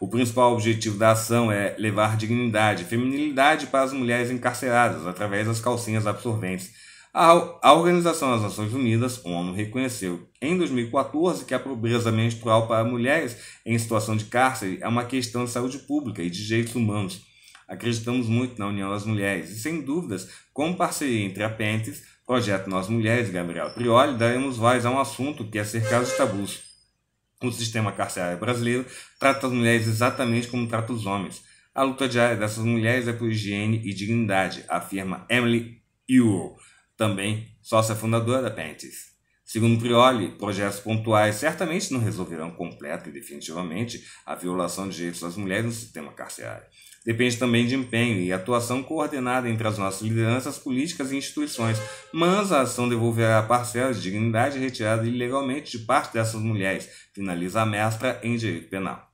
O principal objetivo da ação é levar dignidade e feminilidade para as mulheres encarceradas através das calcinhas absorventes a Organização das Nações Unidas, ONU, reconheceu em 2014 que a pobreza menstrual para mulheres em situação de cárcere é uma questão de saúde pública e de direitos humanos. Acreditamos muito na união das mulheres e, sem dúvidas, como parceria entre a Pentes, Projeto Nós Mulheres e Gabriela Prioli, daremos voz a um assunto que é cercado de tabus. O sistema carcerário brasileiro trata as mulheres exatamente como trata os homens. A luta diária dessas mulheres é por higiene e dignidade, afirma Emily Ewell também sócia fundadora da Pentis. Segundo Prioli, projetos pontuais certamente não resolverão completa e definitivamente a violação de direitos das mulheres no sistema carcerário. Depende também de empenho e atuação coordenada entre as nossas lideranças políticas e instituições, mas a ação devolverá parcelas de dignidade retirada ilegalmente de parte dessas mulheres, finaliza a mestra em direito penal.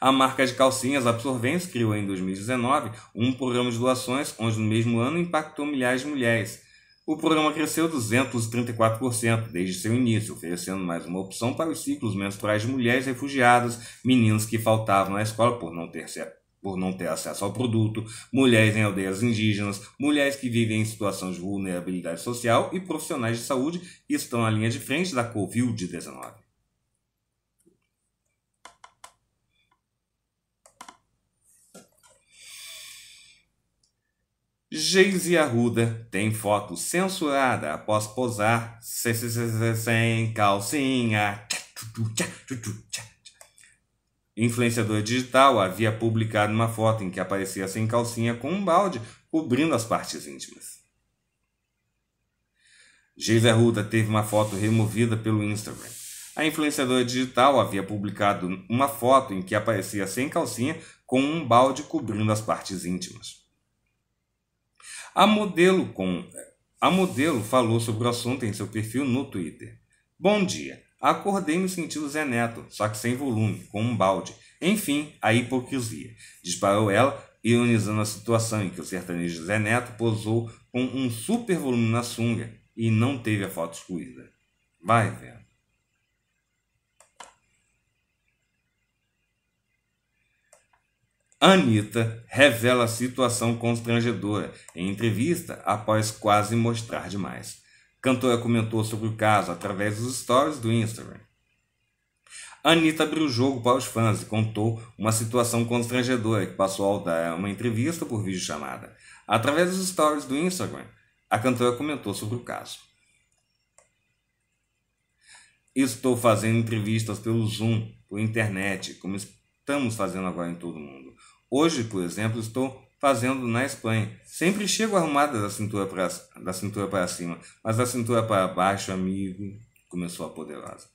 A marca de calcinhas absorventes criou em 2019 um programa de doações onde no mesmo ano impactou milhares de mulheres. O programa cresceu 234% desde seu início, oferecendo mais uma opção para os ciclos menstruais de mulheres refugiadas, meninos que faltavam na escola por não ter, por não ter acesso ao produto, mulheres em aldeias indígenas, mulheres que vivem em situação de vulnerabilidade social e profissionais de saúde que estão na linha de frente da Covid-19. Geise Arruda tem foto censurada após posar sem calcinha. Influenciadora digital havia publicado uma foto em que aparecia sem calcinha com um balde cobrindo as partes íntimas. Geise Arruda teve uma foto removida pelo Instagram. A influenciadora digital havia publicado uma foto em que aparecia sem calcinha com um balde cobrindo as partes íntimas. A modelo, com, a modelo falou sobre o assunto em seu perfil no Twitter. Bom dia. Acordei me sentindo Zé Neto, só que sem volume, com um balde. Enfim, a hipocrisia. Disparou ela, ironizando a situação em que o sertanejo Zé Neto posou com um super volume na sunga e não teve a foto excluída. Vai, velho. Anitta revela situação constrangedora em entrevista após quase mostrar demais. Cantora comentou sobre o caso através dos stories do Instagram. Anitta abriu o jogo para os fãs e contou uma situação constrangedora que passou ao dar uma entrevista por videochamada. Através dos stories do Instagram, a cantora comentou sobre o caso. Estou fazendo entrevistas pelo Zoom, por internet, como estamos fazendo agora em todo mundo. Hoje, por exemplo, estou fazendo na Espanha. Sempre chego arrumada da cintura para, da cintura para cima, mas da cintura para baixo, amigo, começou a poderosa.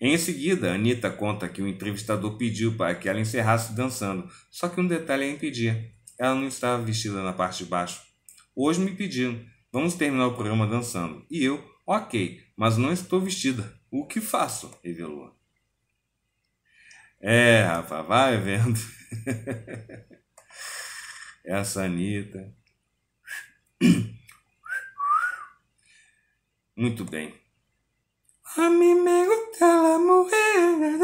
Em seguida, Anitta conta que o entrevistador pediu para que ela encerrasse dançando, só que um detalhe a impedia: ela não estava vestida na parte de baixo. Hoje me pediram, vamos terminar o programa dançando. E eu, ok, mas não estou vestida. O que faço? revelou. É, rapaz, vai vendo. Essa Anitta. Muito bem. A mim me gusta la mujer.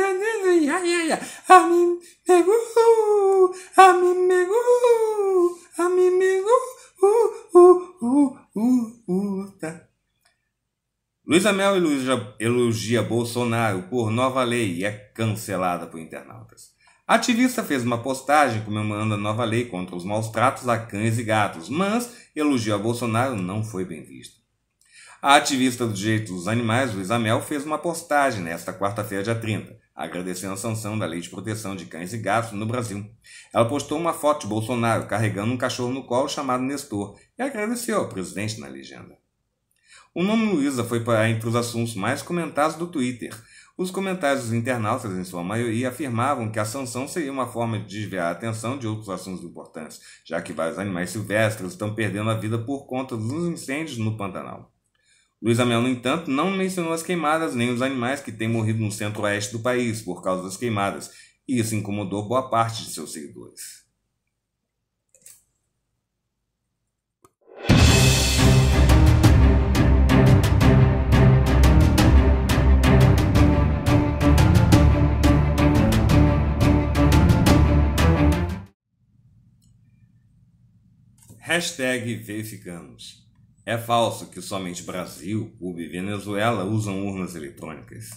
A mim me gusta. A mim me gusta. A mim me gusta. Luiz Amel elogia Bolsonaro por nova lei e é cancelada por internautas. A ativista fez uma postagem comemorando a nova lei contra os maus tratos a cães e gatos, mas elogio a Bolsonaro não foi bem visto. A ativista dos direitos dos animais, Luísa Mel, fez uma postagem nesta quarta-feira, dia 30, agradecendo a sanção da Lei de Proteção de Cães e Gatos no Brasil. Ela postou uma foto de Bolsonaro carregando um cachorro no colo chamado Nestor e agradeceu ao presidente na legenda. O nome Luísa foi para entre os assuntos mais comentados do Twitter – os comentários dos internautas, em sua maioria, afirmavam que a sanção seria uma forma de desviar a atenção de outros assuntos importantes, já que vários animais silvestres estão perdendo a vida por conta dos incêndios no Pantanal. Luiz Amel, no entanto, não mencionou as queimadas nem os animais que têm morrido no centro-oeste do país por causa das queimadas, e isso incomodou boa parte de seus seguidores. Hashtag verificamos. É falso que somente Brasil, Cuba e Venezuela usam urnas eletrônicas.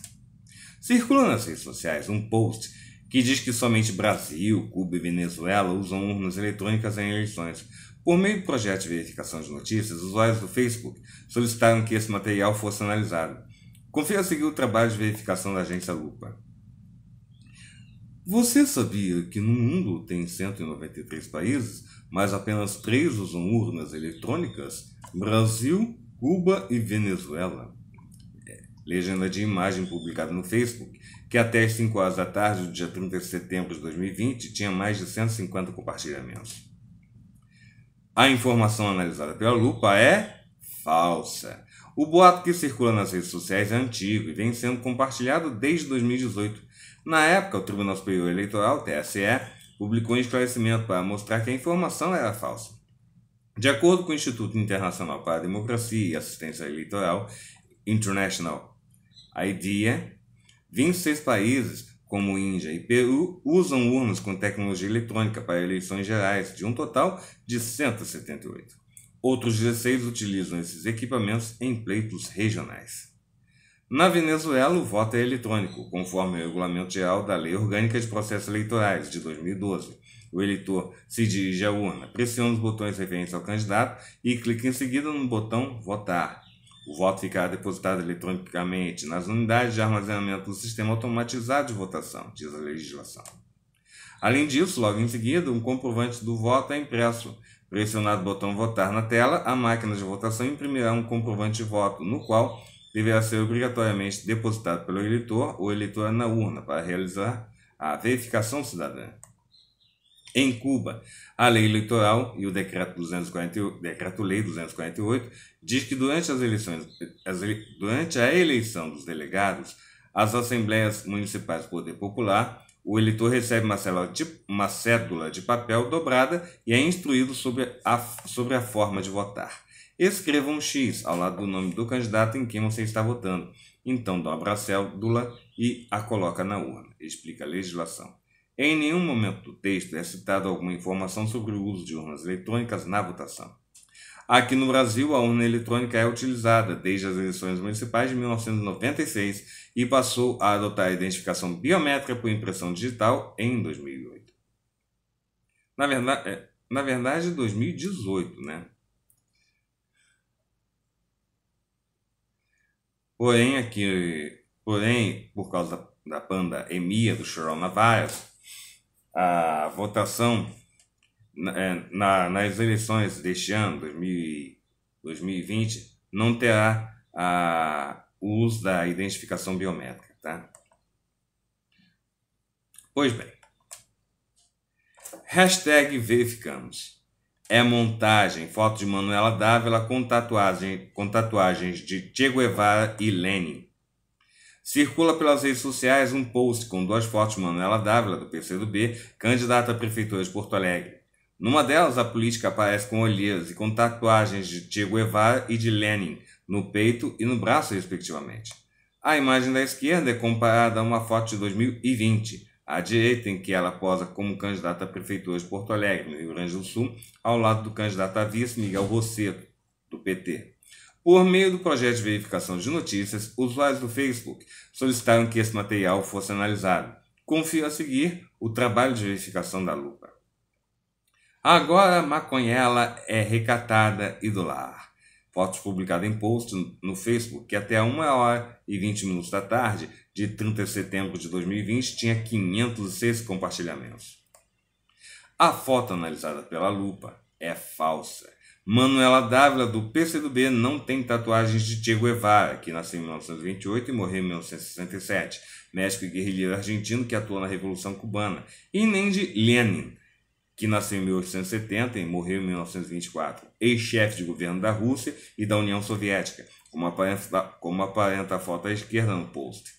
Circula nas redes sociais um post que diz que somente Brasil, Cuba e Venezuela usam urnas eletrônicas em eleições. Por meio do projeto de verificação de notícias, usuários do Facebook solicitaram que esse material fosse analisado. Confira a seguir o trabalho de verificação da agência Lupa. Você sabia que no mundo tem 193 países mas apenas três usam urnas eletrônicas: Brasil, Cuba e Venezuela. É, legenda de imagem publicada no Facebook, que até as 5 horas da tarde do dia 30 de setembro de 2020 tinha mais de 150 compartilhamentos. A informação analisada pela lupa é falsa. O boato que circula nas redes sociais é antigo e vem sendo compartilhado desde 2018. Na época, o Tribunal Superior Eleitoral, TSE, publicou um esclarecimento para mostrar que a informação era falsa. De acordo com o Instituto Internacional para a Democracia e Assistência Eleitoral, International IDEA, 26 países, como Índia e Peru, usam urnas com tecnologia eletrônica para eleições gerais, de um total de 178. Outros 16 utilizam esses equipamentos em pleitos regionais. Na Venezuela, o voto é eletrônico, conforme o regulamento geral da Lei Orgânica de Processos Eleitorais de 2012. O eleitor se dirige à urna, pressiona os botões referentes ao candidato e clica em seguida no botão Votar. O voto ficará depositado eletronicamente nas unidades de armazenamento do sistema automatizado de votação, diz a legislação. Além disso, logo em seguida, um comprovante do voto é impresso. Pressionado o botão Votar na tela, a máquina de votação imprimirá um comprovante de voto, no qual deverá ser obrigatoriamente depositado pelo eleitor ou eleitora na urna para realizar a verificação cidadã. Em Cuba, a lei eleitoral e o decreto, 248, decreto lei 248 diz que durante as eleições, as, durante a eleição dos delegados, as assembleias municipais do Poder Popular, o eleitor recebe uma cédula, de, uma cédula de papel dobrada e é instruído sobre a, sobre a forma de votar. Escreva um X ao lado do nome do candidato em quem você está votando. Então dobra a cédula e a coloca na urna, explica a legislação. Em nenhum momento do texto é citada alguma informação sobre o uso de urnas eletrônicas na votação. Aqui no Brasil, a urna eletrônica é utilizada desde as eleições municipais de 1996 e passou a adotar a identificação biométrica por impressão digital em 2008. Eh, na verdade, na verdade 2018, né? Porém, aqui, porém, por causa da, da pandemia do coronavírus, a votação na, é, na, nas eleições deste ano, 2020, não terá a, o uso da identificação biométrica. Tá? Pois bem, hashtag verificamos é montagem. Foto de Manuela Dávila com, tatuagem, com tatuagens de Che Guevara e Lenin. Circula pelas redes sociais um post com duas fotos de Manuela Dávila, do PCdoB, candidata à Prefeitura de Porto Alegre. Numa delas, a política aparece com olheiras e com tatuagens de Che Guevara e de Lenin no peito e no braço, respectivamente. A imagem da esquerda é comparada a uma foto de 2020, à direita, em que ela posa como candidata a prefeitura de Porto Alegre, no Rio Grande do Sul, ao lado do candidato a vice Miguel Rosseto, do PT. Por meio do projeto de verificação de notícias, usuários do Facebook solicitaram que esse material fosse analisado. Confio a seguir o trabalho de verificação da lupa. Agora, maconhela é recatada e do lar. Fotos publicadas em post no Facebook que até 1 hora e 20 minutos da tarde de 30 de setembro de 2020 tinha 506 compartilhamentos. A foto analisada pela lupa é falsa. Manuela Dávila, do PCdoB, não tem tatuagens de Che Guevara, que nasceu em 1928 e morreu em 1967, médico e guerrilheiro argentino que atuou na Revolução Cubana, e nem de Lenin, que nasceu em 1870 e morreu em 1924, ex-chefe de governo da Rússia e da União Soviética, como aparenta, como aparenta a foto à esquerda no post.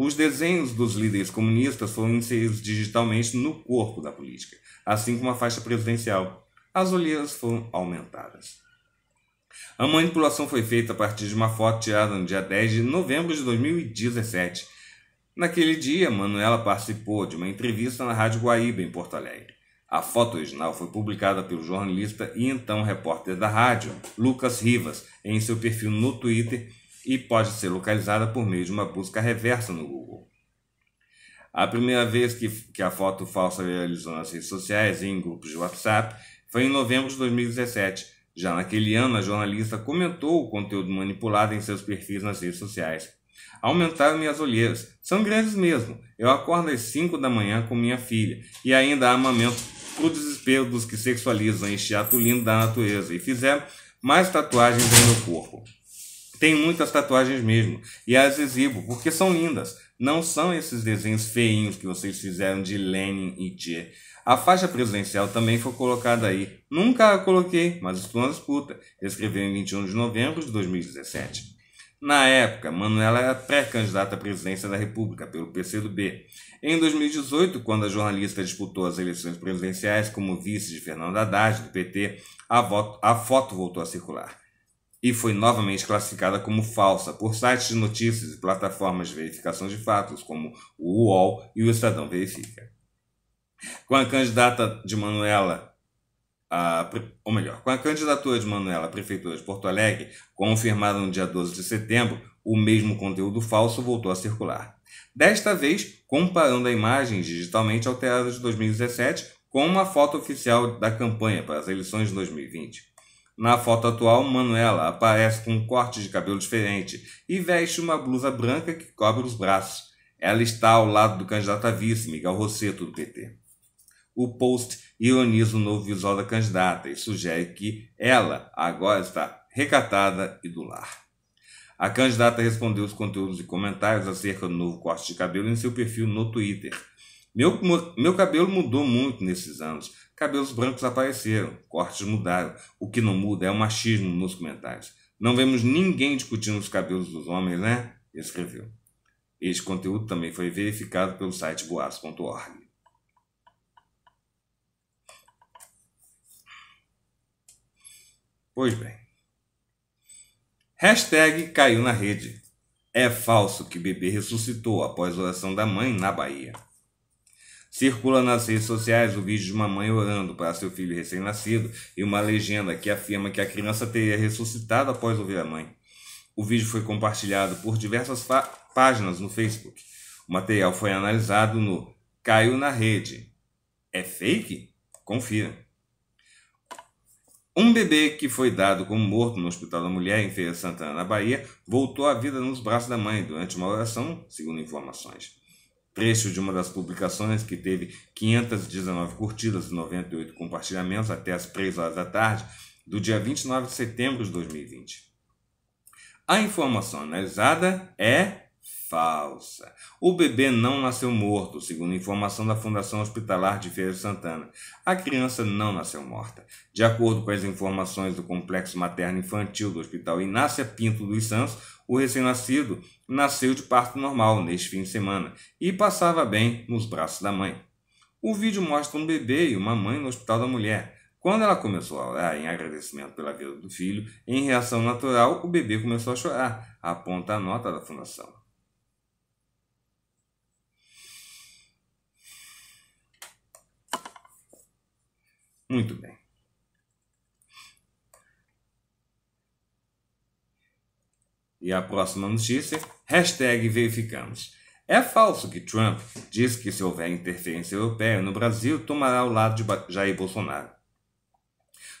Os desenhos dos líderes comunistas foram inseridos digitalmente no corpo da política, assim como a faixa presidencial. As olheiras foram aumentadas. A manipulação foi feita a partir de uma foto tirada no dia 10 de novembro de 2017. Naquele dia, Manuela participou de uma entrevista na Rádio Guaíba, em Porto Alegre. A foto original foi publicada pelo jornalista e então repórter da rádio, Lucas Rivas, em seu perfil no Twitter e pode ser localizada por meio de uma busca reversa no Google. A primeira vez que, que a foto falsa realizou nas redes sociais e em grupos de WhatsApp foi em novembro de 2017. Já naquele ano, a jornalista comentou o conteúdo manipulado em seus perfis nas redes sociais. Aumentaram minhas olheiras. São grandes mesmo. Eu acordo às 5 da manhã com minha filha e ainda há amamento o desespero dos que sexualizam este ato lindo da natureza e fizeram mais tatuagens em meu corpo. Tenho muitas tatuagens mesmo e as exibo porque são lindas. Não são esses desenhos feinhos que vocês fizeram de Lenin e Tchê. A faixa presidencial também foi colocada aí. Nunca a coloquei, mas estou na disputa. Escreveu em 21 de novembro de 2017. Na época, Manuela era pré-candidata à presidência da República pelo PCdoB. Em 2018, quando a jornalista disputou as eleições presidenciais como vice de Fernando Haddad, do PT, a, voto, a foto voltou a circular e foi novamente classificada como falsa por sites de notícias e plataformas de verificação de fatos, como o UOL e o Estadão Verifica. Com a candidata de Manuela, a, ou melhor, com a candidatura de Manuela à Prefeitura de Porto Alegre, confirmada no dia 12 de setembro, o mesmo conteúdo falso voltou a circular. Desta vez, comparando a imagem digitalmente alterada de 2017 com uma foto oficial da campanha para as eleições de 2020. Na foto atual, Manuela aparece com um corte de cabelo diferente e veste uma blusa branca que cobre os braços. Ela está ao lado do candidato a vice, Miguel Rosseto, do PT. O post ironiza o novo visual da candidata e sugere que ela agora está recatada e do lar. A candidata respondeu os conteúdos e comentários acerca do novo corte de cabelo em seu perfil no Twitter. Meu, meu cabelo mudou muito nesses anos cabelos brancos apareceram, cortes mudaram. O que não muda é o machismo nos comentários. Não vemos ninguém discutindo os cabelos dos homens, né? Escreveu. Este conteúdo também foi verificado pelo site boas.org. Pois bem. Hashtag caiu na rede. É falso que bebê ressuscitou após oração da mãe na Bahia. Circula nas redes sociais o vídeo de uma mãe orando para seu filho recém-nascido e uma legenda que afirma que a criança teria ressuscitado após ouvir a mãe. O vídeo foi compartilhado por diversas páginas no Facebook. O material foi analisado no Caiu na Rede. É fake? Confira. Um bebê que foi dado como morto no Hospital da Mulher, em Feira Santana, na Bahia, voltou à vida nos braços da mãe durante uma oração, segundo informações trecho de uma das publicações que teve 519 curtidas e 98 compartilhamentos até as 3 horas da tarde do dia 29 de setembro de 2020. A informação analisada é falsa. O bebê não nasceu morto, segundo informação da Fundação Hospitalar de Feira de Santana. A criança não nasceu morta. De acordo com as informações do Complexo Materno Infantil do Hospital Inácia Pinto dos Santos, o recém-nascido nasceu de parto normal neste fim de semana e passava bem nos braços da mãe. O vídeo mostra um bebê e uma mãe no hospital da mulher. Quando ela começou a orar em agradecimento pela vida do filho, em reação natural, o bebê começou a chorar, aponta a nota da fundação. Muito bem. E a próxima notícia, hashtag verificamos. É falso que Trump diz que se houver interferência europeia no Brasil, tomará o lado de Jair Bolsonaro.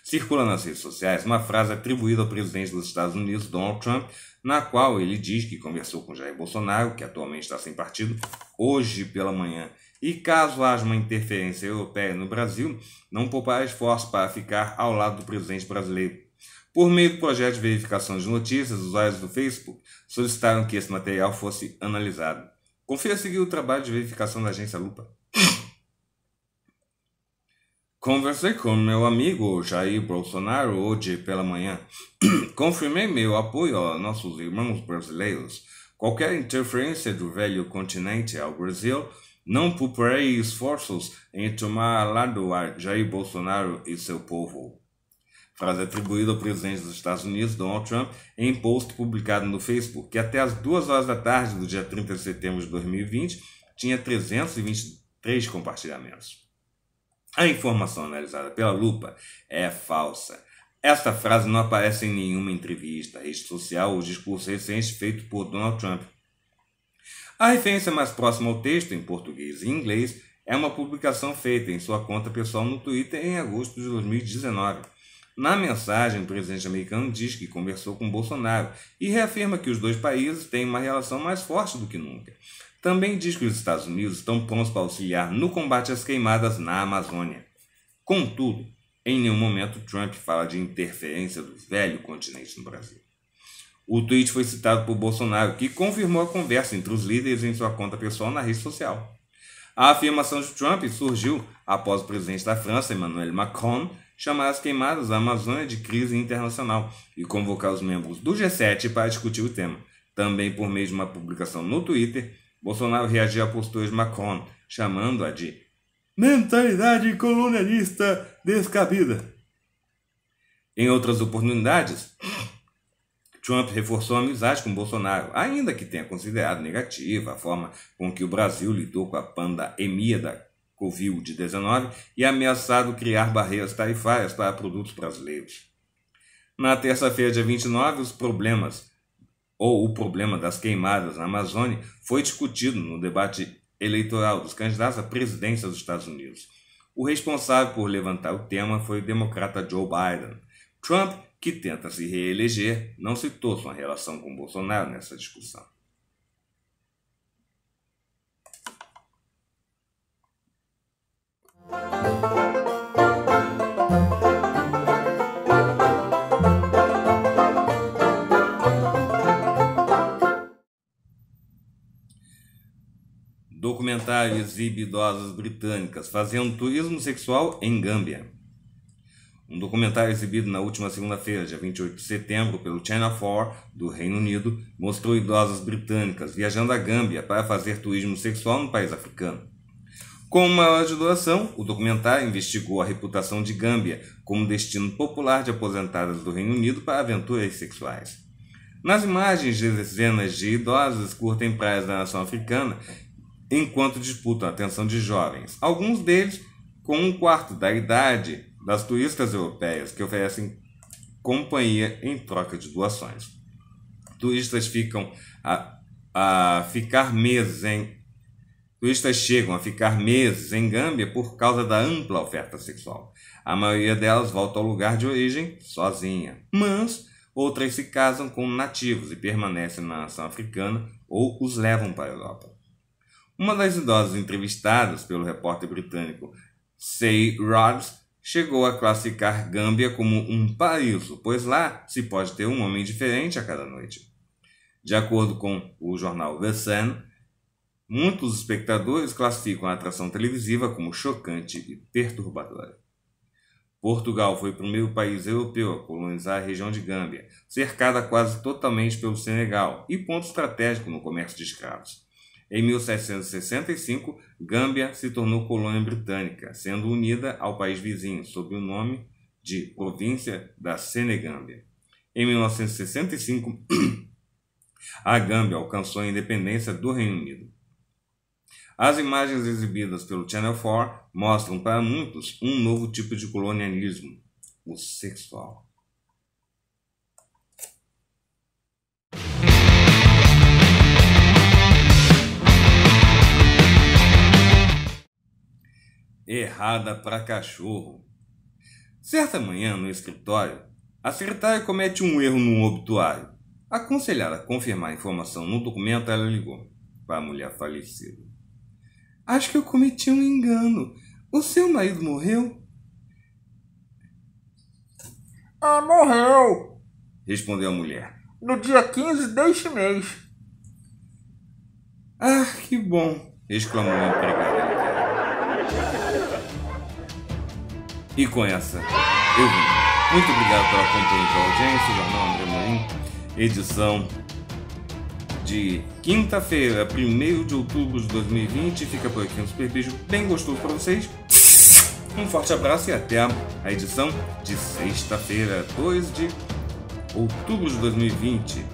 Circula nas redes sociais uma frase atribuída ao presidente dos Estados Unidos, Donald Trump, na qual ele diz que conversou com Jair Bolsonaro, que atualmente está sem partido, hoje pela manhã. E caso haja uma interferência europeia no Brasil, não poupará esforço para ficar ao lado do presidente brasileiro. Por meio do projeto de verificação de notícias, usuários do Facebook solicitaram que esse material fosse analisado. Confira seguir o trabalho de verificação da agência Lupa. (coughs) Conversei com meu amigo Jair Bolsonaro hoje pela manhã. (coughs) Confirmei meu apoio a nossos irmãos brasileiros. Qualquer interferência do velho continente ao Brasil, não pouparei esforços em tomar lado a Jair Bolsonaro e seu povo frase atribuída ao presidente dos Estados Unidos, Donald Trump, em post publicado no Facebook, que até às duas horas da tarde do dia 30 de setembro de 2020 tinha 323 compartilhamentos. A informação analisada pela lupa é falsa. Essa frase não aparece em nenhuma entrevista, rede social ou discurso recente feito por Donald Trump. A referência mais próxima ao texto, em português e inglês, é uma publicação feita em sua conta pessoal no Twitter em agosto de 2019 na mensagem, o presidente americano diz que conversou com Bolsonaro e reafirma que os dois países têm uma relação mais forte do que nunca. Também diz que os Estados Unidos estão prontos para auxiliar no combate às queimadas na Amazônia. Contudo, em nenhum momento Trump fala de interferência do velho continente no Brasil. O tweet foi citado por Bolsonaro, que confirmou a conversa entre os líderes em sua conta pessoal na rede social. A afirmação de Trump surgiu após o presidente da França, Emmanuel Macron, chamar as queimadas da Amazônia de crise internacional e convocar os membros do G7 para discutir o tema. Também por meio de uma publicação no Twitter, Bolsonaro reagiu à postura de Macron, chamando-a de mentalidade colonialista descabida. Em outras oportunidades, (coughs) Trump reforçou a amizade com Bolsonaro, ainda que tenha considerado negativa a forma com que o Brasil lidou com a pandemia da Covid-19 e ameaçado criar barreiras tarifárias para produtos brasileiros. Na terça-feira, dia 29, os problemas ou o problema das queimadas na Amazônia foi discutido no debate eleitoral dos candidatos à presidência dos Estados Unidos. O responsável por levantar o tema foi o democrata Joe Biden. Trump, que tenta se reeleger, não citou sua relação com Bolsonaro nessa discussão. Documentário exibe idosas britânicas fazendo turismo sexual em Gâmbia. Um documentário exibido na última segunda-feira, dia 28 de setembro, pelo Channel 4 do Reino Unido, mostrou idosas britânicas viajando à Gâmbia para fazer turismo sexual no país africano. Com uma hora de duração, o documentário investigou a reputação de Gâmbia como destino popular de aposentadas do Reino Unido para aventuras sexuais. Nas imagens, dezenas de idosas curtem praias da nação africana enquanto disputam a atenção de jovens, alguns deles com um quarto da idade das turistas europeias que oferecem companhia em troca de doações. Turistas ficam a, a ficar meses em Turistas chegam a ficar meses em Gâmbia por causa da ampla oferta sexual. A maioria delas volta ao lugar de origem sozinha, mas outras se casam com nativos e permanecem na nação africana ou os levam para a Europa. Uma das idosas entrevistadas pelo repórter britânico Say Rods chegou a classificar Gâmbia como um paraíso, pois lá se pode ter um homem diferente a cada noite. De acordo com o jornal The Sun, muitos espectadores classificam a atração televisiva como chocante e perturbadora. Portugal foi o primeiro país europeu a colonizar a região de Gâmbia, cercada quase totalmente pelo Senegal e ponto estratégico no comércio de escravos. Em 1765, Gâmbia se tornou colônia britânica, sendo unida ao país vizinho sob o nome de Província da Senegâmbia. Em 1965, a Gâmbia alcançou a independência do Reino Unido. As imagens exibidas pelo Channel 4 mostram para muitos um novo tipo de colonialismo, o sexual. errada para cachorro. Certa manhã, no escritório, a secretária comete um erro num obituário. Aconselhada a confirmar a informação no documento, ela ligou para a mulher falecida. Acho que eu cometi um engano. O seu marido morreu? Ah, morreu! Respondeu a mulher. No dia 15 deste mês. Ah, que bom! exclamou a empregada E com essa, eu vim. Muito obrigado pela companhia pela audiência, Jornal André Morim, edição de quinta-feira, 1 de outubro de 2020. Fica por aqui um super beijo bem gostoso para vocês. Um forte abraço e até a edição de sexta-feira, 2 de outubro de 2020.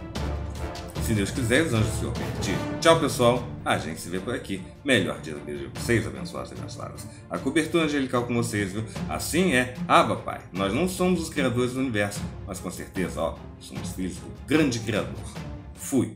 Se Deus quiser, os anjos se Senhor Tchau, pessoal. A gente se vê por aqui. Melhor dia do dia de vocês, abençoados e abençoadas. A cobertura angelical com vocês, viu? Assim é, Abba ah, Pai. Nós não somos os criadores do universo, mas com certeza, ó, somos filhos do grande criador. Fui.